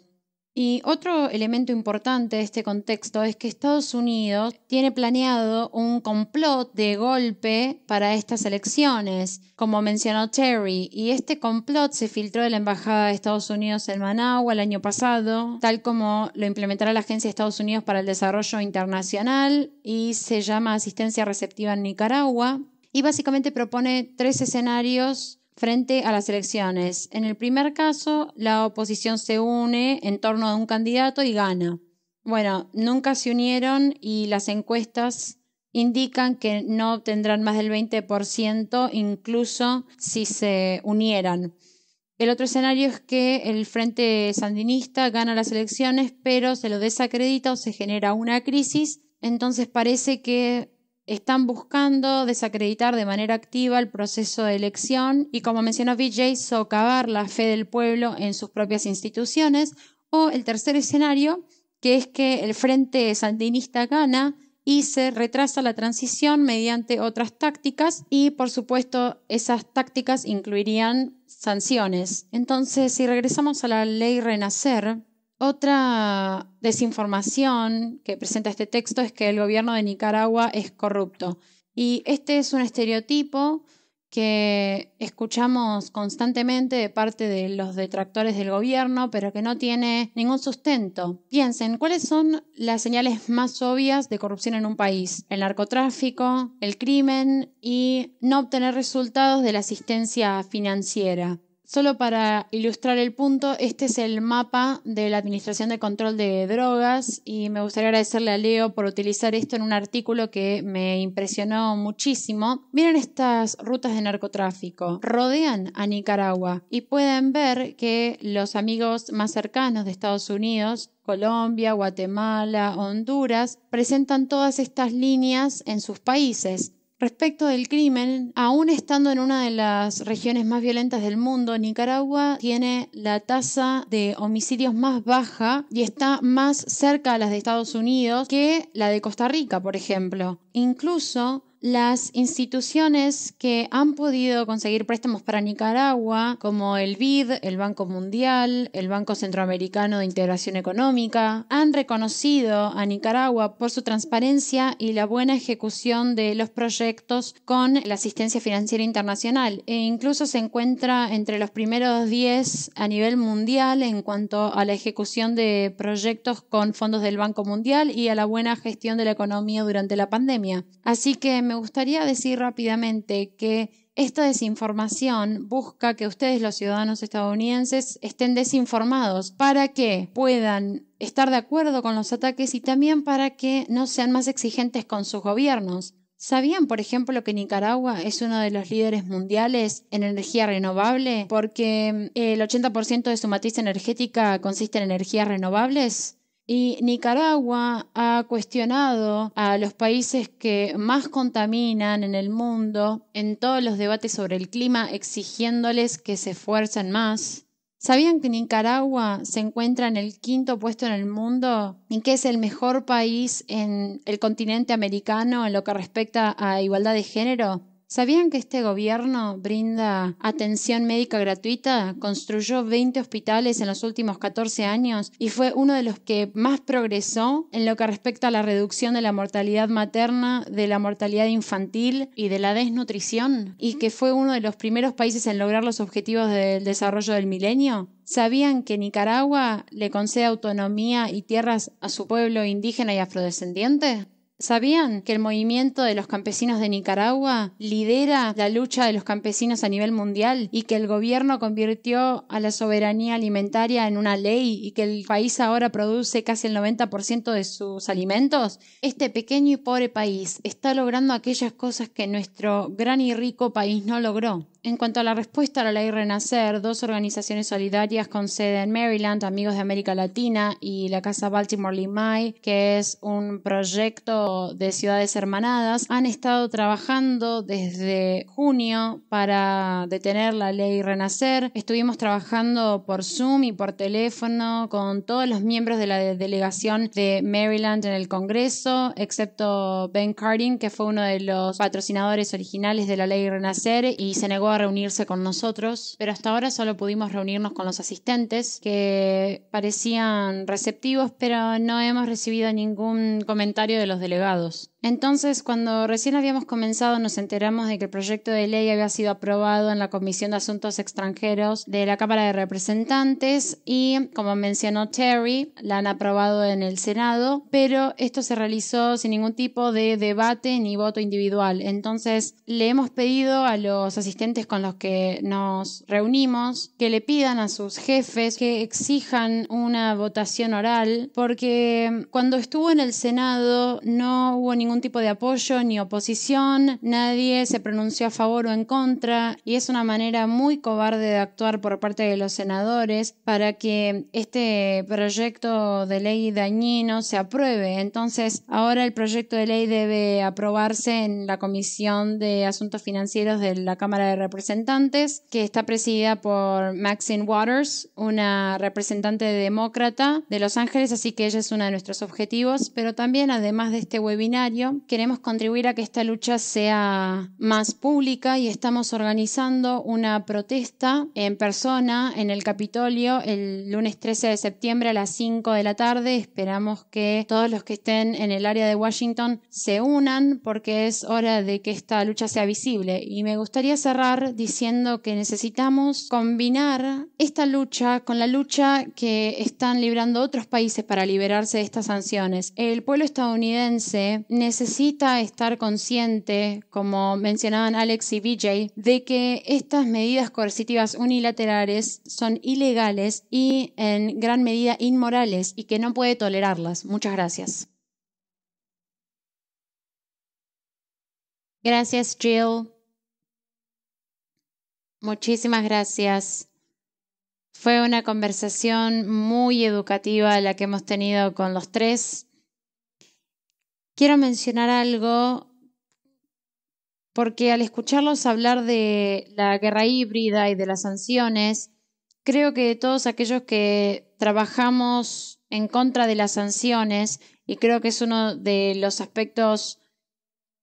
Y otro elemento importante de este contexto es que Estados Unidos tiene planeado un complot de golpe para estas elecciones, como mencionó Terry, y este complot se filtró de la Embajada de Estados Unidos en Managua el año pasado, tal como lo implementará la Agencia de Estados Unidos para el Desarrollo Internacional y se llama Asistencia Receptiva en Nicaragua, y básicamente propone tres escenarios frente a las elecciones. En el primer caso, la oposición se une en torno a un candidato y gana. Bueno, nunca se unieron y las encuestas indican que no obtendrán más del 20%, incluso si se unieran. El otro escenario es que el Frente Sandinista gana las elecciones, pero se lo desacredita o se genera una crisis. Entonces parece que están buscando desacreditar de manera activa el proceso de elección y, como mencionó Vijay, socavar la fe del pueblo en sus propias instituciones. O el tercer escenario, que es que el Frente Sandinista gana y se retrasa la transición mediante otras tácticas y, por supuesto, esas tácticas incluirían sanciones. Entonces, si regresamos a la ley Renacer, otra desinformación que presenta este texto es que el gobierno de Nicaragua es corrupto. Y este es un estereotipo que escuchamos constantemente de parte de los detractores del gobierno, pero que no tiene ningún sustento. Piensen, ¿cuáles son las señales más obvias de corrupción en un país? El narcotráfico, el crimen y no obtener resultados de la asistencia financiera. Solo para ilustrar el punto, este es el mapa de la Administración de Control de Drogas y me gustaría agradecerle a Leo por utilizar esto en un artículo que me impresionó muchísimo. Miren estas rutas de narcotráfico, rodean a Nicaragua y pueden ver que los amigos más cercanos de Estados Unidos Colombia, Guatemala, Honduras, presentan todas estas líneas en sus países. Respecto del crimen, aún estando en una de las regiones más violentas del mundo, Nicaragua tiene la tasa de homicidios más baja y está más cerca a las de Estados Unidos que la de Costa Rica, por ejemplo. Incluso las instituciones que han podido conseguir préstamos para Nicaragua, como el BID, el Banco Mundial, el Banco Centroamericano de Integración Económica, han reconocido a Nicaragua por su transparencia y la buena ejecución de los proyectos con la asistencia financiera internacional e incluso se encuentra entre los primeros 10 a nivel mundial en cuanto a la ejecución de proyectos con fondos del Banco Mundial y a la buena gestión de la economía durante la pandemia. Así que me me gustaría decir rápidamente que esta desinformación busca que ustedes, los ciudadanos estadounidenses, estén desinformados para que puedan estar de acuerdo con los ataques y también para que no sean más exigentes con sus gobiernos. ¿Sabían, por ejemplo, que Nicaragua es uno de los líderes mundiales en energía renovable porque eh, el 80% de su matriz energética consiste en energías renovables? Y Nicaragua ha cuestionado a los países que más contaminan en el mundo en todos los debates sobre el clima, exigiéndoles que se esfuercen más. ¿Sabían que Nicaragua se encuentra en el quinto puesto en el mundo y que es el mejor país en el continente americano en lo que respecta a igualdad de género? ¿Sabían que este gobierno brinda atención médica gratuita? Construyó 20 hospitales en los últimos 14 años y fue uno de los que más progresó en lo que respecta a la reducción de la mortalidad materna, de la mortalidad infantil y de la desnutrición, y que fue uno de los primeros países en lograr los objetivos del desarrollo del milenio. ¿Sabían que Nicaragua le concede autonomía y tierras a su pueblo indígena y afrodescendiente? ¿Sabían que el movimiento de los campesinos de Nicaragua lidera la lucha de los campesinos a nivel mundial y que el gobierno convirtió a la soberanía alimentaria en una ley y que el país ahora produce casi el 90% de sus alimentos? Este pequeño y pobre país está logrando aquellas cosas que nuestro gran y rico país no logró. En cuanto a la respuesta a la ley Renacer, dos organizaciones solidarias con sede en Maryland, Amigos de América Latina y la Casa Baltimore Limay, que es un proyecto de ciudades hermanadas, han estado trabajando desde junio para detener la ley Renacer. Estuvimos trabajando por Zoom y por teléfono con todos los miembros de la delegación de Maryland en el Congreso, excepto Ben Cardin, que fue uno de los patrocinadores originales de la ley Renacer y se negó a reunirse con nosotros, pero hasta ahora solo pudimos reunirnos con los asistentes que parecían receptivos, pero no hemos recibido ningún comentario de los delegados. Entonces, cuando recién habíamos comenzado, nos enteramos de que el proyecto de ley había sido aprobado en la Comisión de Asuntos Extranjeros de la Cámara de Representantes y, como mencionó Terry, la han aprobado en el Senado, pero esto se realizó sin ningún tipo de debate ni voto individual. Entonces, le hemos pedido a los asistentes con los que nos reunimos que le pidan a sus jefes que exijan una votación oral, porque cuando estuvo en el Senado no hubo ningún ningún tipo de apoyo ni oposición, nadie se pronunció a favor o en contra, y es una manera muy cobarde de actuar por parte de los senadores para que este proyecto de ley dañino se apruebe. Entonces, ahora el proyecto de ley debe aprobarse en la Comisión de Asuntos Financieros de la Cámara de Representantes, que está presidida por Maxine Waters, una representante demócrata de Los Ángeles, así que ella es uno de nuestros objetivos, pero también, además de este webinario, Queremos contribuir a que esta lucha sea más pública y estamos organizando una protesta en persona en el Capitolio el lunes 13 de septiembre a las 5 de la tarde. Esperamos que todos los que estén en el área de Washington se unan porque es hora de que esta lucha sea visible. Y me gustaría cerrar diciendo que necesitamos combinar esta lucha con la lucha que están librando otros países para liberarse de estas sanciones. El pueblo estadounidense necesita necesita estar consciente, como mencionaban Alex y Vijay, de que estas medidas coercitivas unilaterales son ilegales y en gran medida inmorales y que no puede tolerarlas. Muchas gracias. Gracias, Jill. Muchísimas gracias. Fue una conversación muy educativa la que hemos tenido con los tres quiero mencionar algo porque al escucharlos hablar de la guerra híbrida y de las sanciones, creo que todos aquellos que trabajamos en contra de las sanciones, y creo que es uno de los aspectos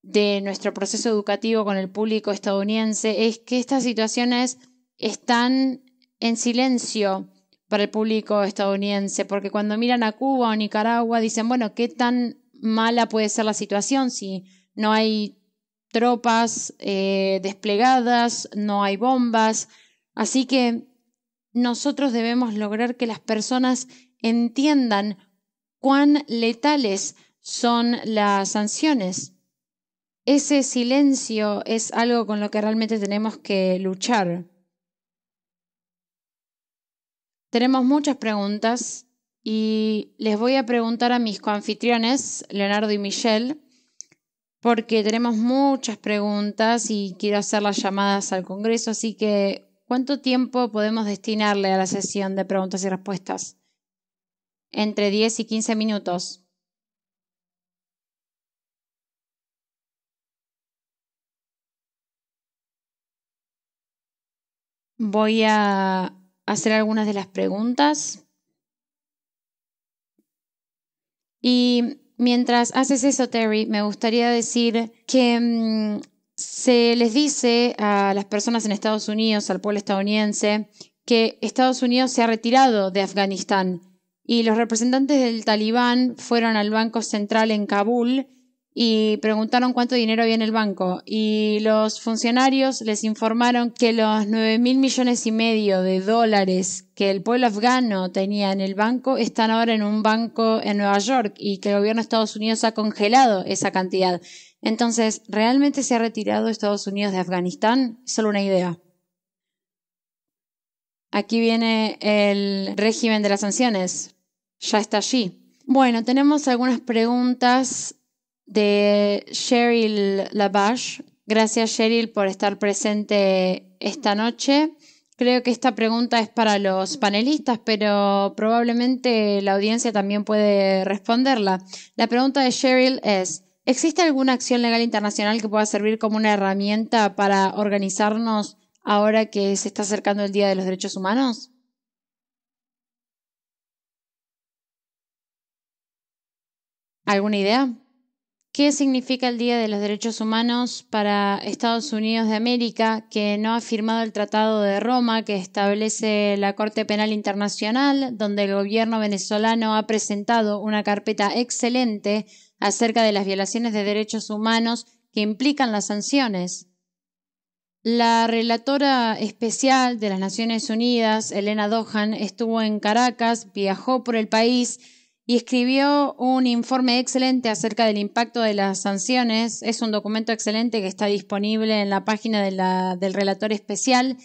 de nuestro proceso educativo con el público estadounidense, es que estas situaciones están en silencio para el público estadounidense, porque cuando miran a Cuba o Nicaragua dicen, bueno, ¿qué tan mala puede ser la situación si no hay tropas eh, desplegadas, no hay bombas. Así que nosotros debemos lograr que las personas entiendan cuán letales son las sanciones. Ese silencio es algo con lo que realmente tenemos que luchar. Tenemos muchas preguntas y les voy a preguntar a mis coanfitriones, Leonardo y Michelle, porque tenemos muchas preguntas y quiero hacer las llamadas al Congreso, así que ¿cuánto tiempo podemos destinarle a la sesión de preguntas y respuestas? Entre 10 y 15 minutos. Voy a hacer algunas de las preguntas. Y mientras haces eso, Terry, me gustaría decir que mm, se les dice a las personas en Estados Unidos, al pueblo estadounidense, que Estados Unidos se ha retirado de Afganistán y los representantes del Talibán fueron al Banco Central en Kabul y preguntaron cuánto dinero había en el banco y los funcionarios les informaron que los 9 mil millones y medio de dólares que el pueblo afgano tenía en el banco están ahora en un banco en Nueva York y que el gobierno de Estados Unidos ha congelado esa cantidad. Entonces, ¿realmente se ha retirado Estados Unidos de Afganistán? Solo una idea. Aquí viene el régimen de las sanciones. Ya está allí. Bueno, tenemos algunas preguntas de Cheryl Labash. Gracias Cheryl por estar presente esta noche. Creo que esta pregunta es para los panelistas, pero probablemente la audiencia también puede responderla. La pregunta de Cheryl es, ¿existe alguna acción legal internacional que pueda servir como una herramienta para organizarnos ahora que se está acercando el Día de los Derechos Humanos? ¿Alguna idea? ¿Qué significa el Día de los Derechos Humanos para Estados Unidos de América, que no ha firmado el Tratado de Roma que establece la Corte Penal Internacional, donde el gobierno venezolano ha presentado una carpeta excelente acerca de las violaciones de derechos humanos que implican las sanciones? La relatora especial de las Naciones Unidas, Elena Dohan, estuvo en Caracas, viajó por el país, y escribió un informe excelente acerca del impacto de las sanciones. Es un documento excelente que está disponible en la página del relator especial.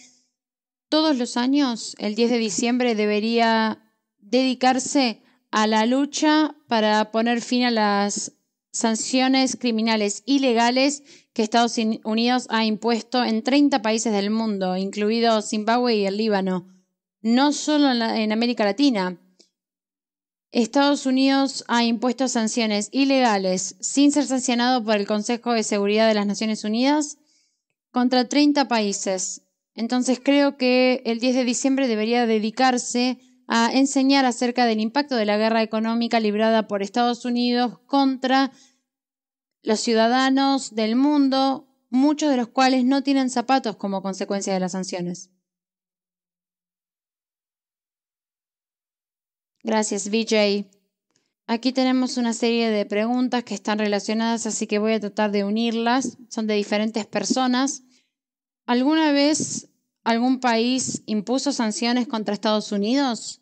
Todos los años, el 10 de diciembre, debería dedicarse a la lucha para poner fin a las sanciones criminales ilegales que Estados Unidos ha impuesto en 30 países del mundo, incluido Zimbabue y el Líbano, no solo en América Latina. Estados Unidos ha impuesto sanciones ilegales sin ser sancionado por el Consejo de Seguridad de las Naciones Unidas contra 30 países. Entonces creo que el 10 de diciembre debería dedicarse a enseñar acerca del impacto de la guerra económica librada por Estados Unidos contra los ciudadanos del mundo, muchos de los cuales no tienen zapatos como consecuencia de las sanciones. Gracias, Vijay. Aquí tenemos una serie de preguntas que están relacionadas, así que voy a tratar de unirlas. Son de diferentes personas. ¿Alguna vez algún país impuso sanciones contra Estados Unidos?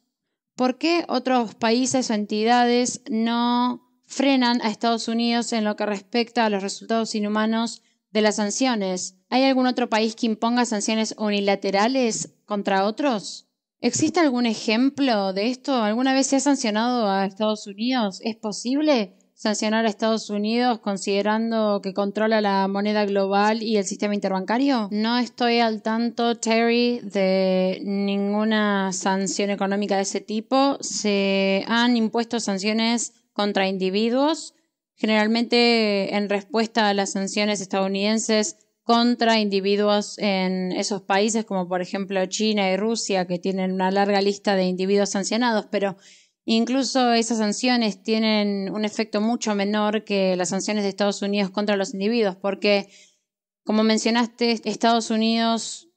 ¿Por qué otros países o entidades no frenan a Estados Unidos en lo que respecta a los resultados inhumanos de las sanciones? ¿Hay algún otro país que imponga sanciones unilaterales contra otros? ¿Existe algún ejemplo de esto? ¿Alguna vez se ha sancionado a Estados Unidos? ¿Es posible sancionar a Estados Unidos considerando que controla la moneda global y el sistema interbancario? No estoy al tanto, Terry, de ninguna sanción económica de ese tipo. Se han impuesto sanciones contra individuos, generalmente en respuesta a las sanciones estadounidenses contra individuos en esos países, como por ejemplo China y Rusia, que tienen una larga lista de individuos sancionados, pero incluso esas sanciones tienen un efecto mucho menor que las sanciones de Estados Unidos contra los individuos, porque, como mencionaste, Estados Unidos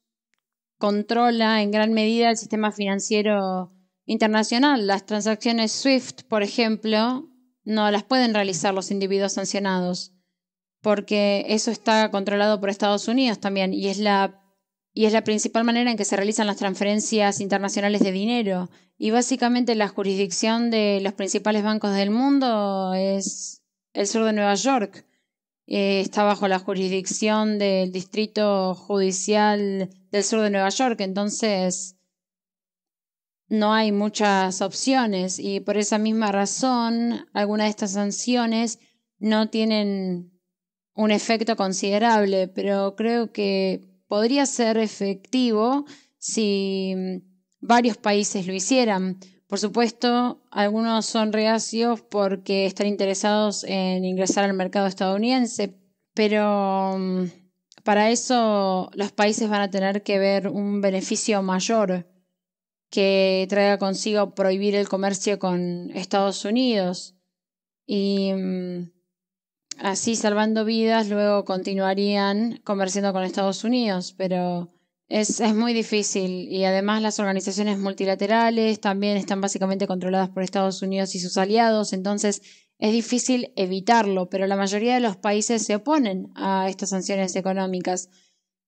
controla en gran medida el sistema financiero internacional. Las transacciones SWIFT, por ejemplo, no las pueden realizar los individuos sancionados porque eso está controlado por Estados Unidos también y es la y es la principal manera en que se realizan las transferencias internacionales de dinero y básicamente la jurisdicción de los principales bancos del mundo es el sur de Nueva York. Eh, está bajo la jurisdicción del Distrito Judicial del sur de Nueva York, entonces no hay muchas opciones y por esa misma razón algunas de estas sanciones no tienen un efecto considerable, pero creo que podría ser efectivo si mm, varios países lo hicieran. Por supuesto, algunos son reacios porque están interesados en ingresar al mercado estadounidense, pero mm, para eso los países van a tener que ver un beneficio mayor que traiga consigo prohibir el comercio con Estados Unidos. Y mm, así salvando vidas, luego continuarían comerciando con Estados Unidos, pero es, es, muy difícil y además las organizaciones multilaterales también están básicamente controladas por Estados Unidos y sus aliados, entonces es difícil evitarlo, pero la mayoría de los países se oponen a estas sanciones económicas.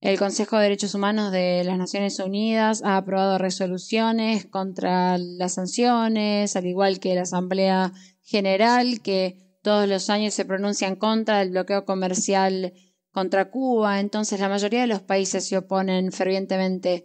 El Consejo de Derechos Humanos de las Naciones Unidas ha aprobado resoluciones contra las sanciones, al igual que la Asamblea General, que todos los años se pronuncian contra el bloqueo comercial contra Cuba, entonces la mayoría de los países se oponen fervientemente.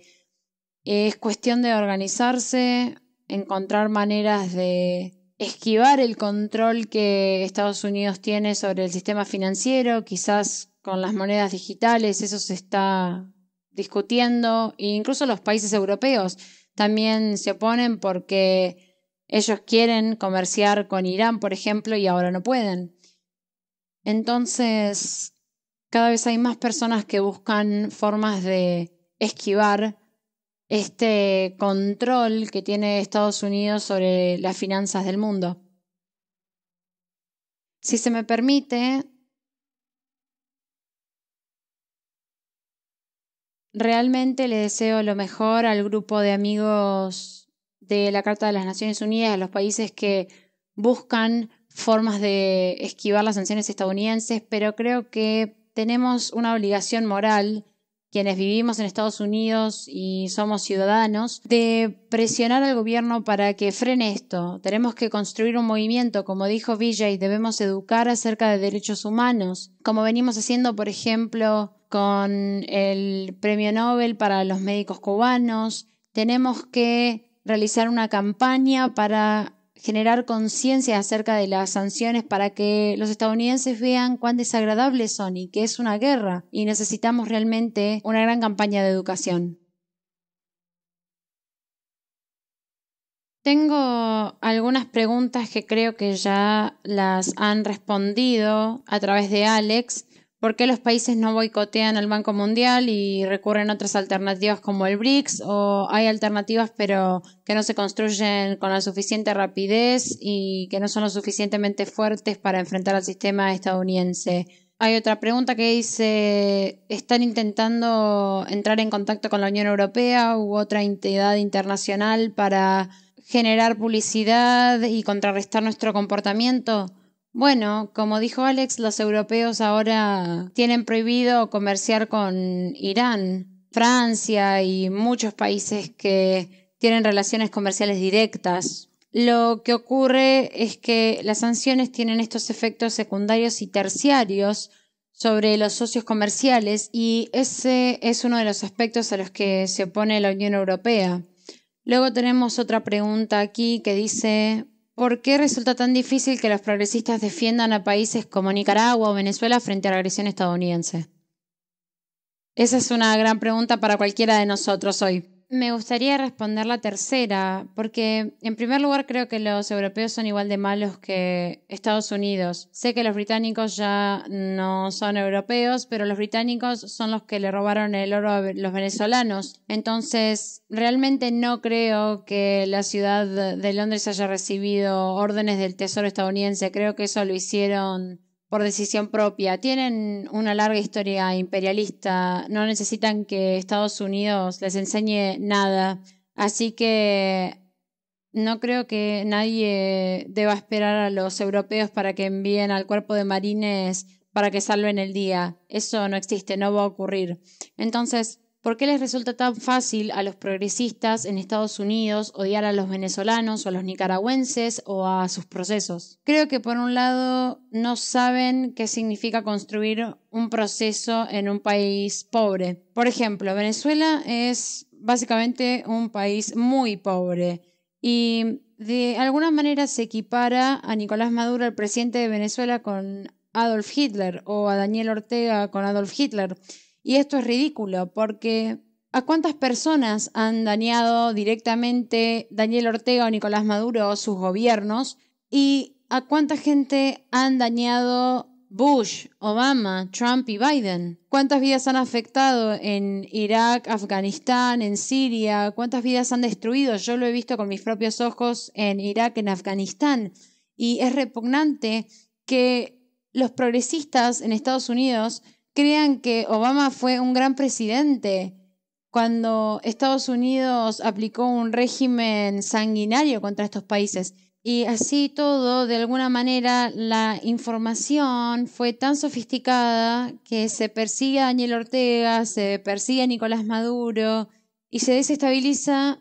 Es cuestión de organizarse, encontrar maneras de esquivar el control que Estados Unidos tiene sobre el sistema financiero, quizás con las monedas digitales, eso se está discutiendo, e incluso los países europeos también se oponen porque ellos quieren comerciar con Irán, por ejemplo, y ahora no pueden. Entonces, cada vez hay más personas que buscan formas de esquivar este control que tiene Estados Unidos sobre las finanzas del mundo. Si se me permite, realmente le deseo lo mejor al grupo de amigos de la Carta de las Naciones Unidas a los países que buscan formas de esquivar las sanciones estadounidenses, pero creo que tenemos una obligación moral, quienes vivimos en Estados Unidos y somos ciudadanos, de presionar al gobierno para que frene esto. Tenemos que construir un movimiento, como dijo Villa, y debemos educar acerca de derechos humanos, como venimos haciendo, por ejemplo, con el Premio Nobel para los médicos cubanos. Tenemos que realizar una campaña para generar conciencia acerca de las sanciones para que los estadounidenses vean cuán desagradables son y que es una guerra y necesitamos realmente una gran campaña de educación. Tengo algunas preguntas que creo que ya las han respondido a través de Alex por qué los países no boicotean al Banco Mundial y recurren a otras alternativas como el BRICS o hay alternativas pero que no se construyen con la suficiente rapidez y que no son lo suficientemente fuertes para enfrentar al sistema estadounidense. Hay otra pregunta que dice, ¿están intentando entrar en contacto con la Unión Europea u otra entidad internacional para generar publicidad y contrarrestar nuestro comportamiento? Bueno, como dijo Alex, los europeos ahora tienen prohibido comerciar con Irán, Francia y muchos países que tienen relaciones comerciales directas. Lo que ocurre es que las sanciones tienen estos efectos secundarios y terciarios sobre los socios comerciales y ese es uno de los aspectos a los que se opone la Unión Europea. Luego tenemos otra pregunta aquí que dice, ¿Por qué resulta tan difícil que los progresistas defiendan a países como Nicaragua o Venezuela frente a la agresión estadounidense? Esa es una gran pregunta para cualquiera de nosotros hoy me gustaría responder la tercera, porque en primer lugar creo que los europeos son igual de malos que Estados Unidos. Sé que los británicos ya no son europeos, pero los británicos son los que le robaron el oro a los venezolanos. Entonces, realmente no creo que la ciudad de Londres haya recibido órdenes del Tesoro estadounidense. Creo que eso lo hicieron por decisión propia. Tienen una larga historia imperialista, no necesitan que Estados Unidos les enseñe nada. Así que no creo que nadie deba esperar a los europeos para que envíen al cuerpo de marines para que salven el día. Eso no existe, no va a ocurrir. Entonces, ¿Por qué les resulta tan fácil a los progresistas en Estados Unidos odiar a los venezolanos o a los nicaragüenses o a sus procesos? Creo que por un lado no saben qué significa construir un proceso en un país pobre. Por ejemplo, Venezuela es básicamente un país muy pobre y de alguna manera se equipara a Nicolás Maduro, el presidente de Venezuela, con Adolf Hitler o a Daniel Ortega con Adolf Hitler. Y esto es ridículo porque ¿a cuántas personas han dañado directamente Daniel Ortega o Nicolás Maduro o sus gobiernos? ¿Y a cuánta gente han dañado Bush, Obama, Trump y Biden? ¿Cuántas vidas han afectado en Irak, Afganistán, en Siria? ¿Cuántas vidas han destruido? Yo lo he visto con mis propios ojos en Irak, en Afganistán. Y es repugnante que los progresistas en Estados Unidos crean que Obama fue un gran presidente cuando Estados Unidos aplicó un régimen sanguinario contra estos países. Y así todo, de alguna manera, la información fue tan sofisticada que se persigue a Daniel Ortega, se persigue a Nicolás Maduro y se desestabiliza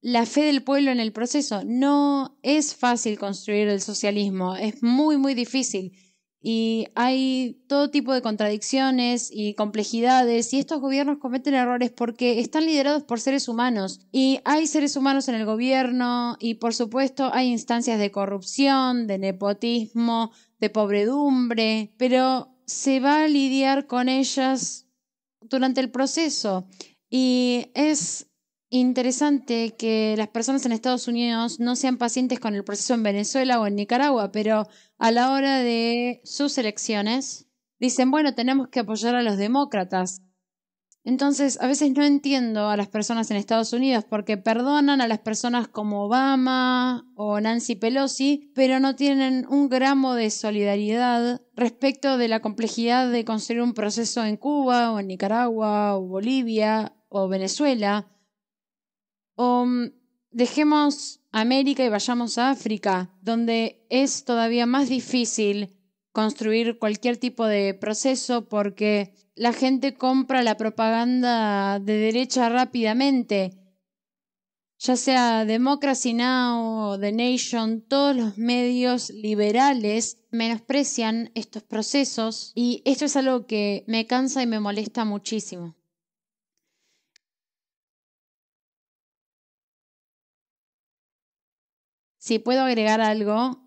la fe del pueblo en el proceso. No es fácil construir el socialismo, es muy, muy difícil. Y hay todo tipo de contradicciones y complejidades y estos gobiernos cometen errores porque están liderados por seres humanos y hay seres humanos en el gobierno y por supuesto hay instancias de corrupción, de nepotismo, de pobredumbre, pero se va a lidiar con ellas durante el proceso y es interesante que las personas en Estados Unidos no sean pacientes con el proceso en Venezuela o en Nicaragua, pero a la hora de sus elecciones, dicen, bueno, tenemos que apoyar a los demócratas. Entonces, a veces no entiendo a las personas en Estados Unidos porque perdonan a las personas como Obama o Nancy Pelosi, pero no tienen un gramo de solidaridad respecto de la complejidad de construir un proceso en Cuba o en Nicaragua o Bolivia o Venezuela. O um, dejemos América y vayamos a África, donde es todavía más difícil construir cualquier tipo de proceso porque la gente compra la propaganda de derecha rápidamente, ya sea Democracy Now o The Nation, todos los medios liberales menosprecian estos procesos y esto es algo que me cansa y me molesta muchísimo. si puedo agregar algo,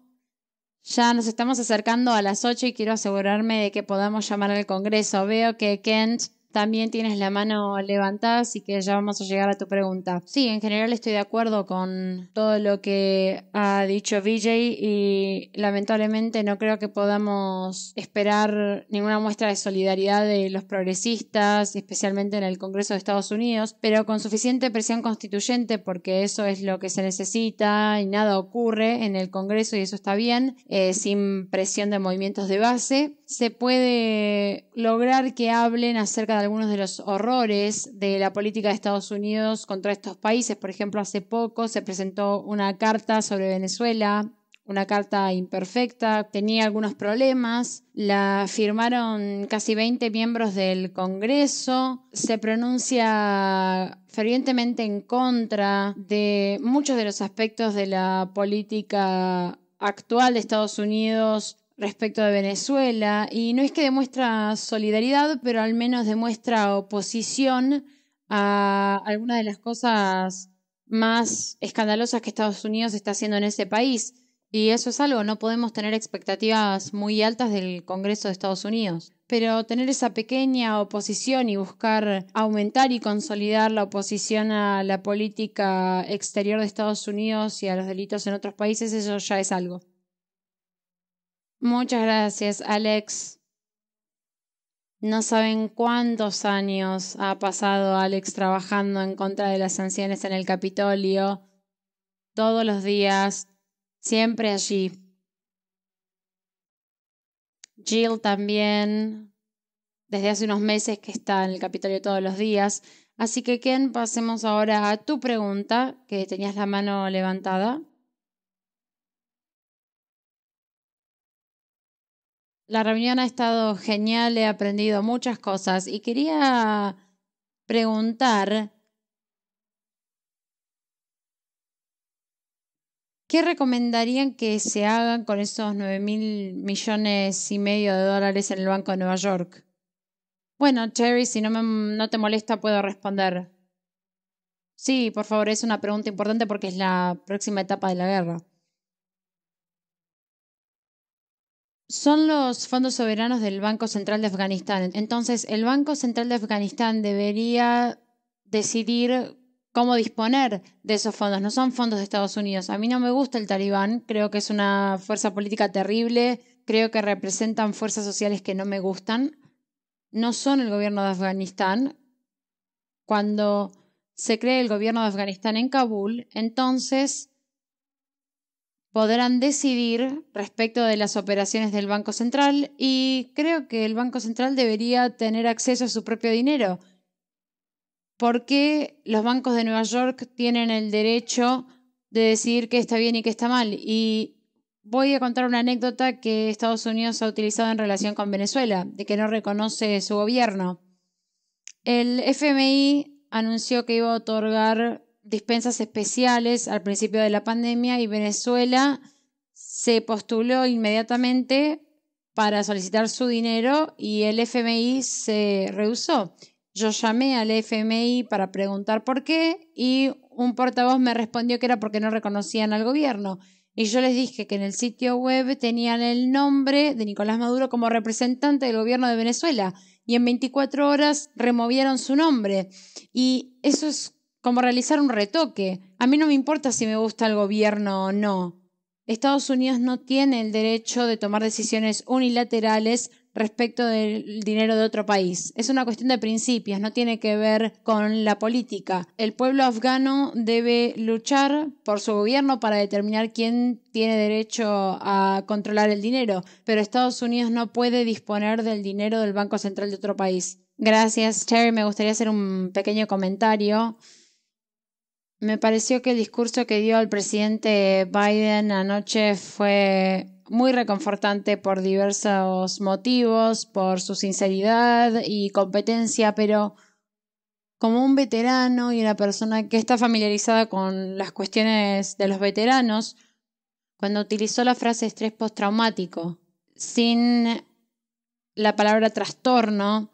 ya nos estamos acercando a las 8 y quiero asegurarme de que podamos llamar al Congreso. Veo que Kent también tienes la mano levantada, así que ya vamos a llegar a tu pregunta. Sí, en general estoy de acuerdo con todo lo que ha dicho Vijay y lamentablemente no creo que podamos esperar ninguna muestra de solidaridad de los progresistas, especialmente en el Congreso de Estados Unidos, pero con suficiente presión constituyente, porque eso es lo que se necesita y nada ocurre en el Congreso y eso está bien, eh, sin presión de movimientos de base, se puede lograr que hablen acerca de algunos de los horrores de la política de Estados Unidos contra estos países. Por ejemplo, hace poco se presentó una carta sobre Venezuela, una carta imperfecta, tenía algunos problemas, la firmaron casi 20 miembros del Congreso, se pronuncia fervientemente en contra de muchos de los aspectos de la política actual de Estados Unidos respecto de Venezuela y no es que demuestra solidaridad, pero al menos demuestra oposición a algunas de las cosas más escandalosas que Estados Unidos está haciendo en ese país. Y eso es algo, no podemos tener expectativas muy altas del Congreso de Estados Unidos. Pero tener esa pequeña oposición y buscar aumentar y consolidar la oposición a la política exterior de Estados Unidos y a los delitos en otros países, eso ya es algo. Muchas gracias, Alex. No saben cuántos años ha pasado Alex trabajando en contra de las sanciones en el Capitolio, todos los días, siempre allí. Jill también, desde hace unos meses que está en el Capitolio todos los días. Así que, Ken, pasemos ahora a tu pregunta, que tenías la mano levantada. La reunión ha estado genial, he aprendido muchas cosas y quería preguntar ¿Qué recomendarían que se hagan con esos nueve mil millones y medio de dólares en el Banco de Nueva York? Bueno, Cherry, si no, no te molesta, puedo responder. Sí, por favor, es una pregunta importante porque es la próxima etapa de la guerra. son los fondos soberanos del Banco Central de Afganistán. Entonces, el Banco Central de Afganistán debería decidir cómo disponer de esos fondos. No son fondos de Estados Unidos. A mí no me gusta el talibán. Creo que es una fuerza política terrible. Creo que representan fuerzas sociales que no me gustan. No son el gobierno de Afganistán. Cuando se cree el gobierno de Afganistán en Kabul, entonces podrán decidir respecto de las operaciones del Banco Central y creo que el Banco Central debería tener acceso a su propio dinero. porque los bancos de Nueva York tienen el derecho de decidir qué está bien y qué está mal? Y voy a contar una anécdota que Estados Unidos ha utilizado en relación con Venezuela, de que no reconoce su gobierno. El FMI anunció que iba a otorgar dispensas especiales al principio de la pandemia y Venezuela se postuló inmediatamente para solicitar su dinero y el FMI se rehusó. Yo llamé al FMI para preguntar por qué y un portavoz me respondió que era porque no reconocían al gobierno. Y yo les dije que en el sitio web tenían el nombre de Nicolás Maduro como representante del gobierno de Venezuela y en 24 horas removieron su nombre. Y eso es como realizar un retoque. A mí no me importa si me gusta el gobierno o no. Estados Unidos no tiene el derecho de tomar decisiones unilaterales respecto del dinero de otro país. Es una cuestión de principios, no tiene que ver con la política. El pueblo afgano debe luchar por su gobierno para determinar quién tiene derecho a controlar el dinero, pero Estados Unidos no puede disponer del dinero del Banco Central de otro país. Gracias, Cherry. Me gustaría hacer un pequeño comentario me pareció que el discurso que dio el presidente Biden anoche fue muy reconfortante por diversos motivos, por su sinceridad y competencia, pero como un veterano y una persona que está familiarizada con las cuestiones de los veteranos, cuando utilizó la frase estrés postraumático, sin la palabra trastorno,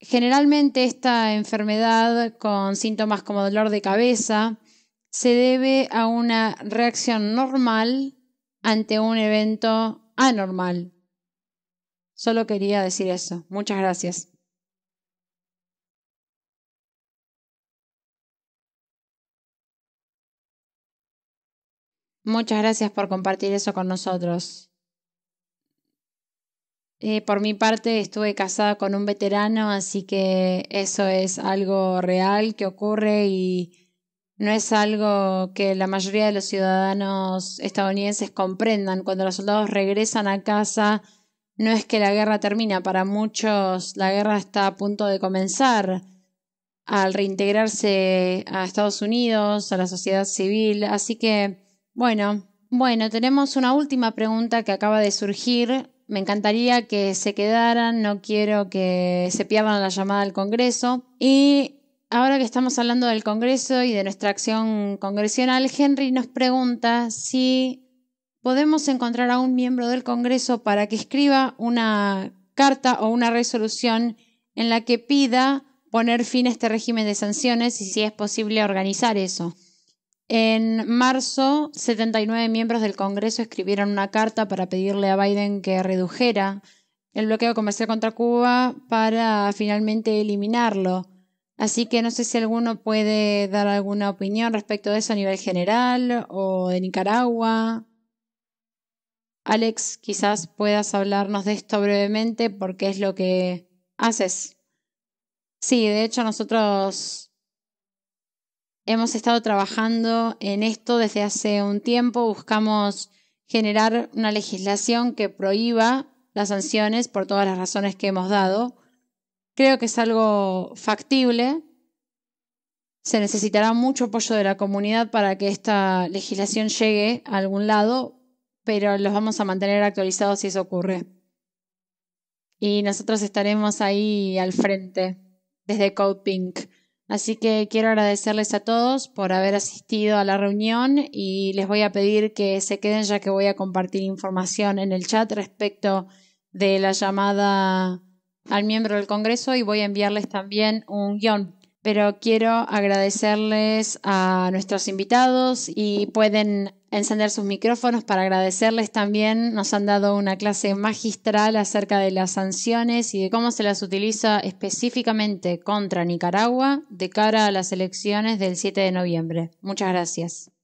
Generalmente esta enfermedad con síntomas como dolor de cabeza se debe a una reacción normal ante un evento anormal. Solo quería decir eso. Muchas gracias. Muchas gracias por compartir eso con nosotros. Eh, por mi parte estuve casada con un veterano, así que eso es algo real que ocurre y no es algo que la mayoría de los ciudadanos estadounidenses comprendan. Cuando los soldados regresan a casa, no es que la guerra termina, para muchos la guerra está a punto de comenzar. Al reintegrarse a Estados Unidos, a la sociedad civil. Así que, bueno, bueno, tenemos una última pregunta que acaba de surgir me encantaría que se quedaran, no quiero que se pierdan la llamada al Congreso. Y ahora que estamos hablando del Congreso y de nuestra acción congresional, Henry nos pregunta si podemos encontrar a un miembro del Congreso para que escriba una carta o una resolución en la que pida poner fin a este régimen de sanciones y si es posible organizar eso. En marzo, 79 miembros del Congreso escribieron una carta para pedirle a Biden que redujera el bloqueo comercial contra Cuba para finalmente eliminarlo. Así que no sé si alguno puede dar alguna opinión respecto de eso a nivel general o de Nicaragua. Alex, quizás puedas hablarnos de esto brevemente porque es lo que haces. Sí, de hecho nosotros hemos estado trabajando en esto desde hace un tiempo. Buscamos generar una legislación que prohíba las sanciones por todas las razones que hemos dado. Creo que es algo factible. Se necesitará mucho apoyo de la comunidad para que esta legislación llegue a algún lado, pero los vamos a mantener actualizados si eso ocurre. Y nosotros estaremos ahí al frente desde Pink. Así que quiero agradecerles a todos por haber asistido a la reunión y les voy a pedir que se queden ya que voy a compartir información en el chat respecto de la llamada al miembro del Congreso y voy a enviarles también un guión pero quiero agradecerles a nuestros invitados y pueden encender sus micrófonos para agradecerles también. Nos han dado una clase magistral acerca de las sanciones y de cómo se las utiliza específicamente contra Nicaragua de cara a las elecciones del 7 de noviembre. Muchas gracias.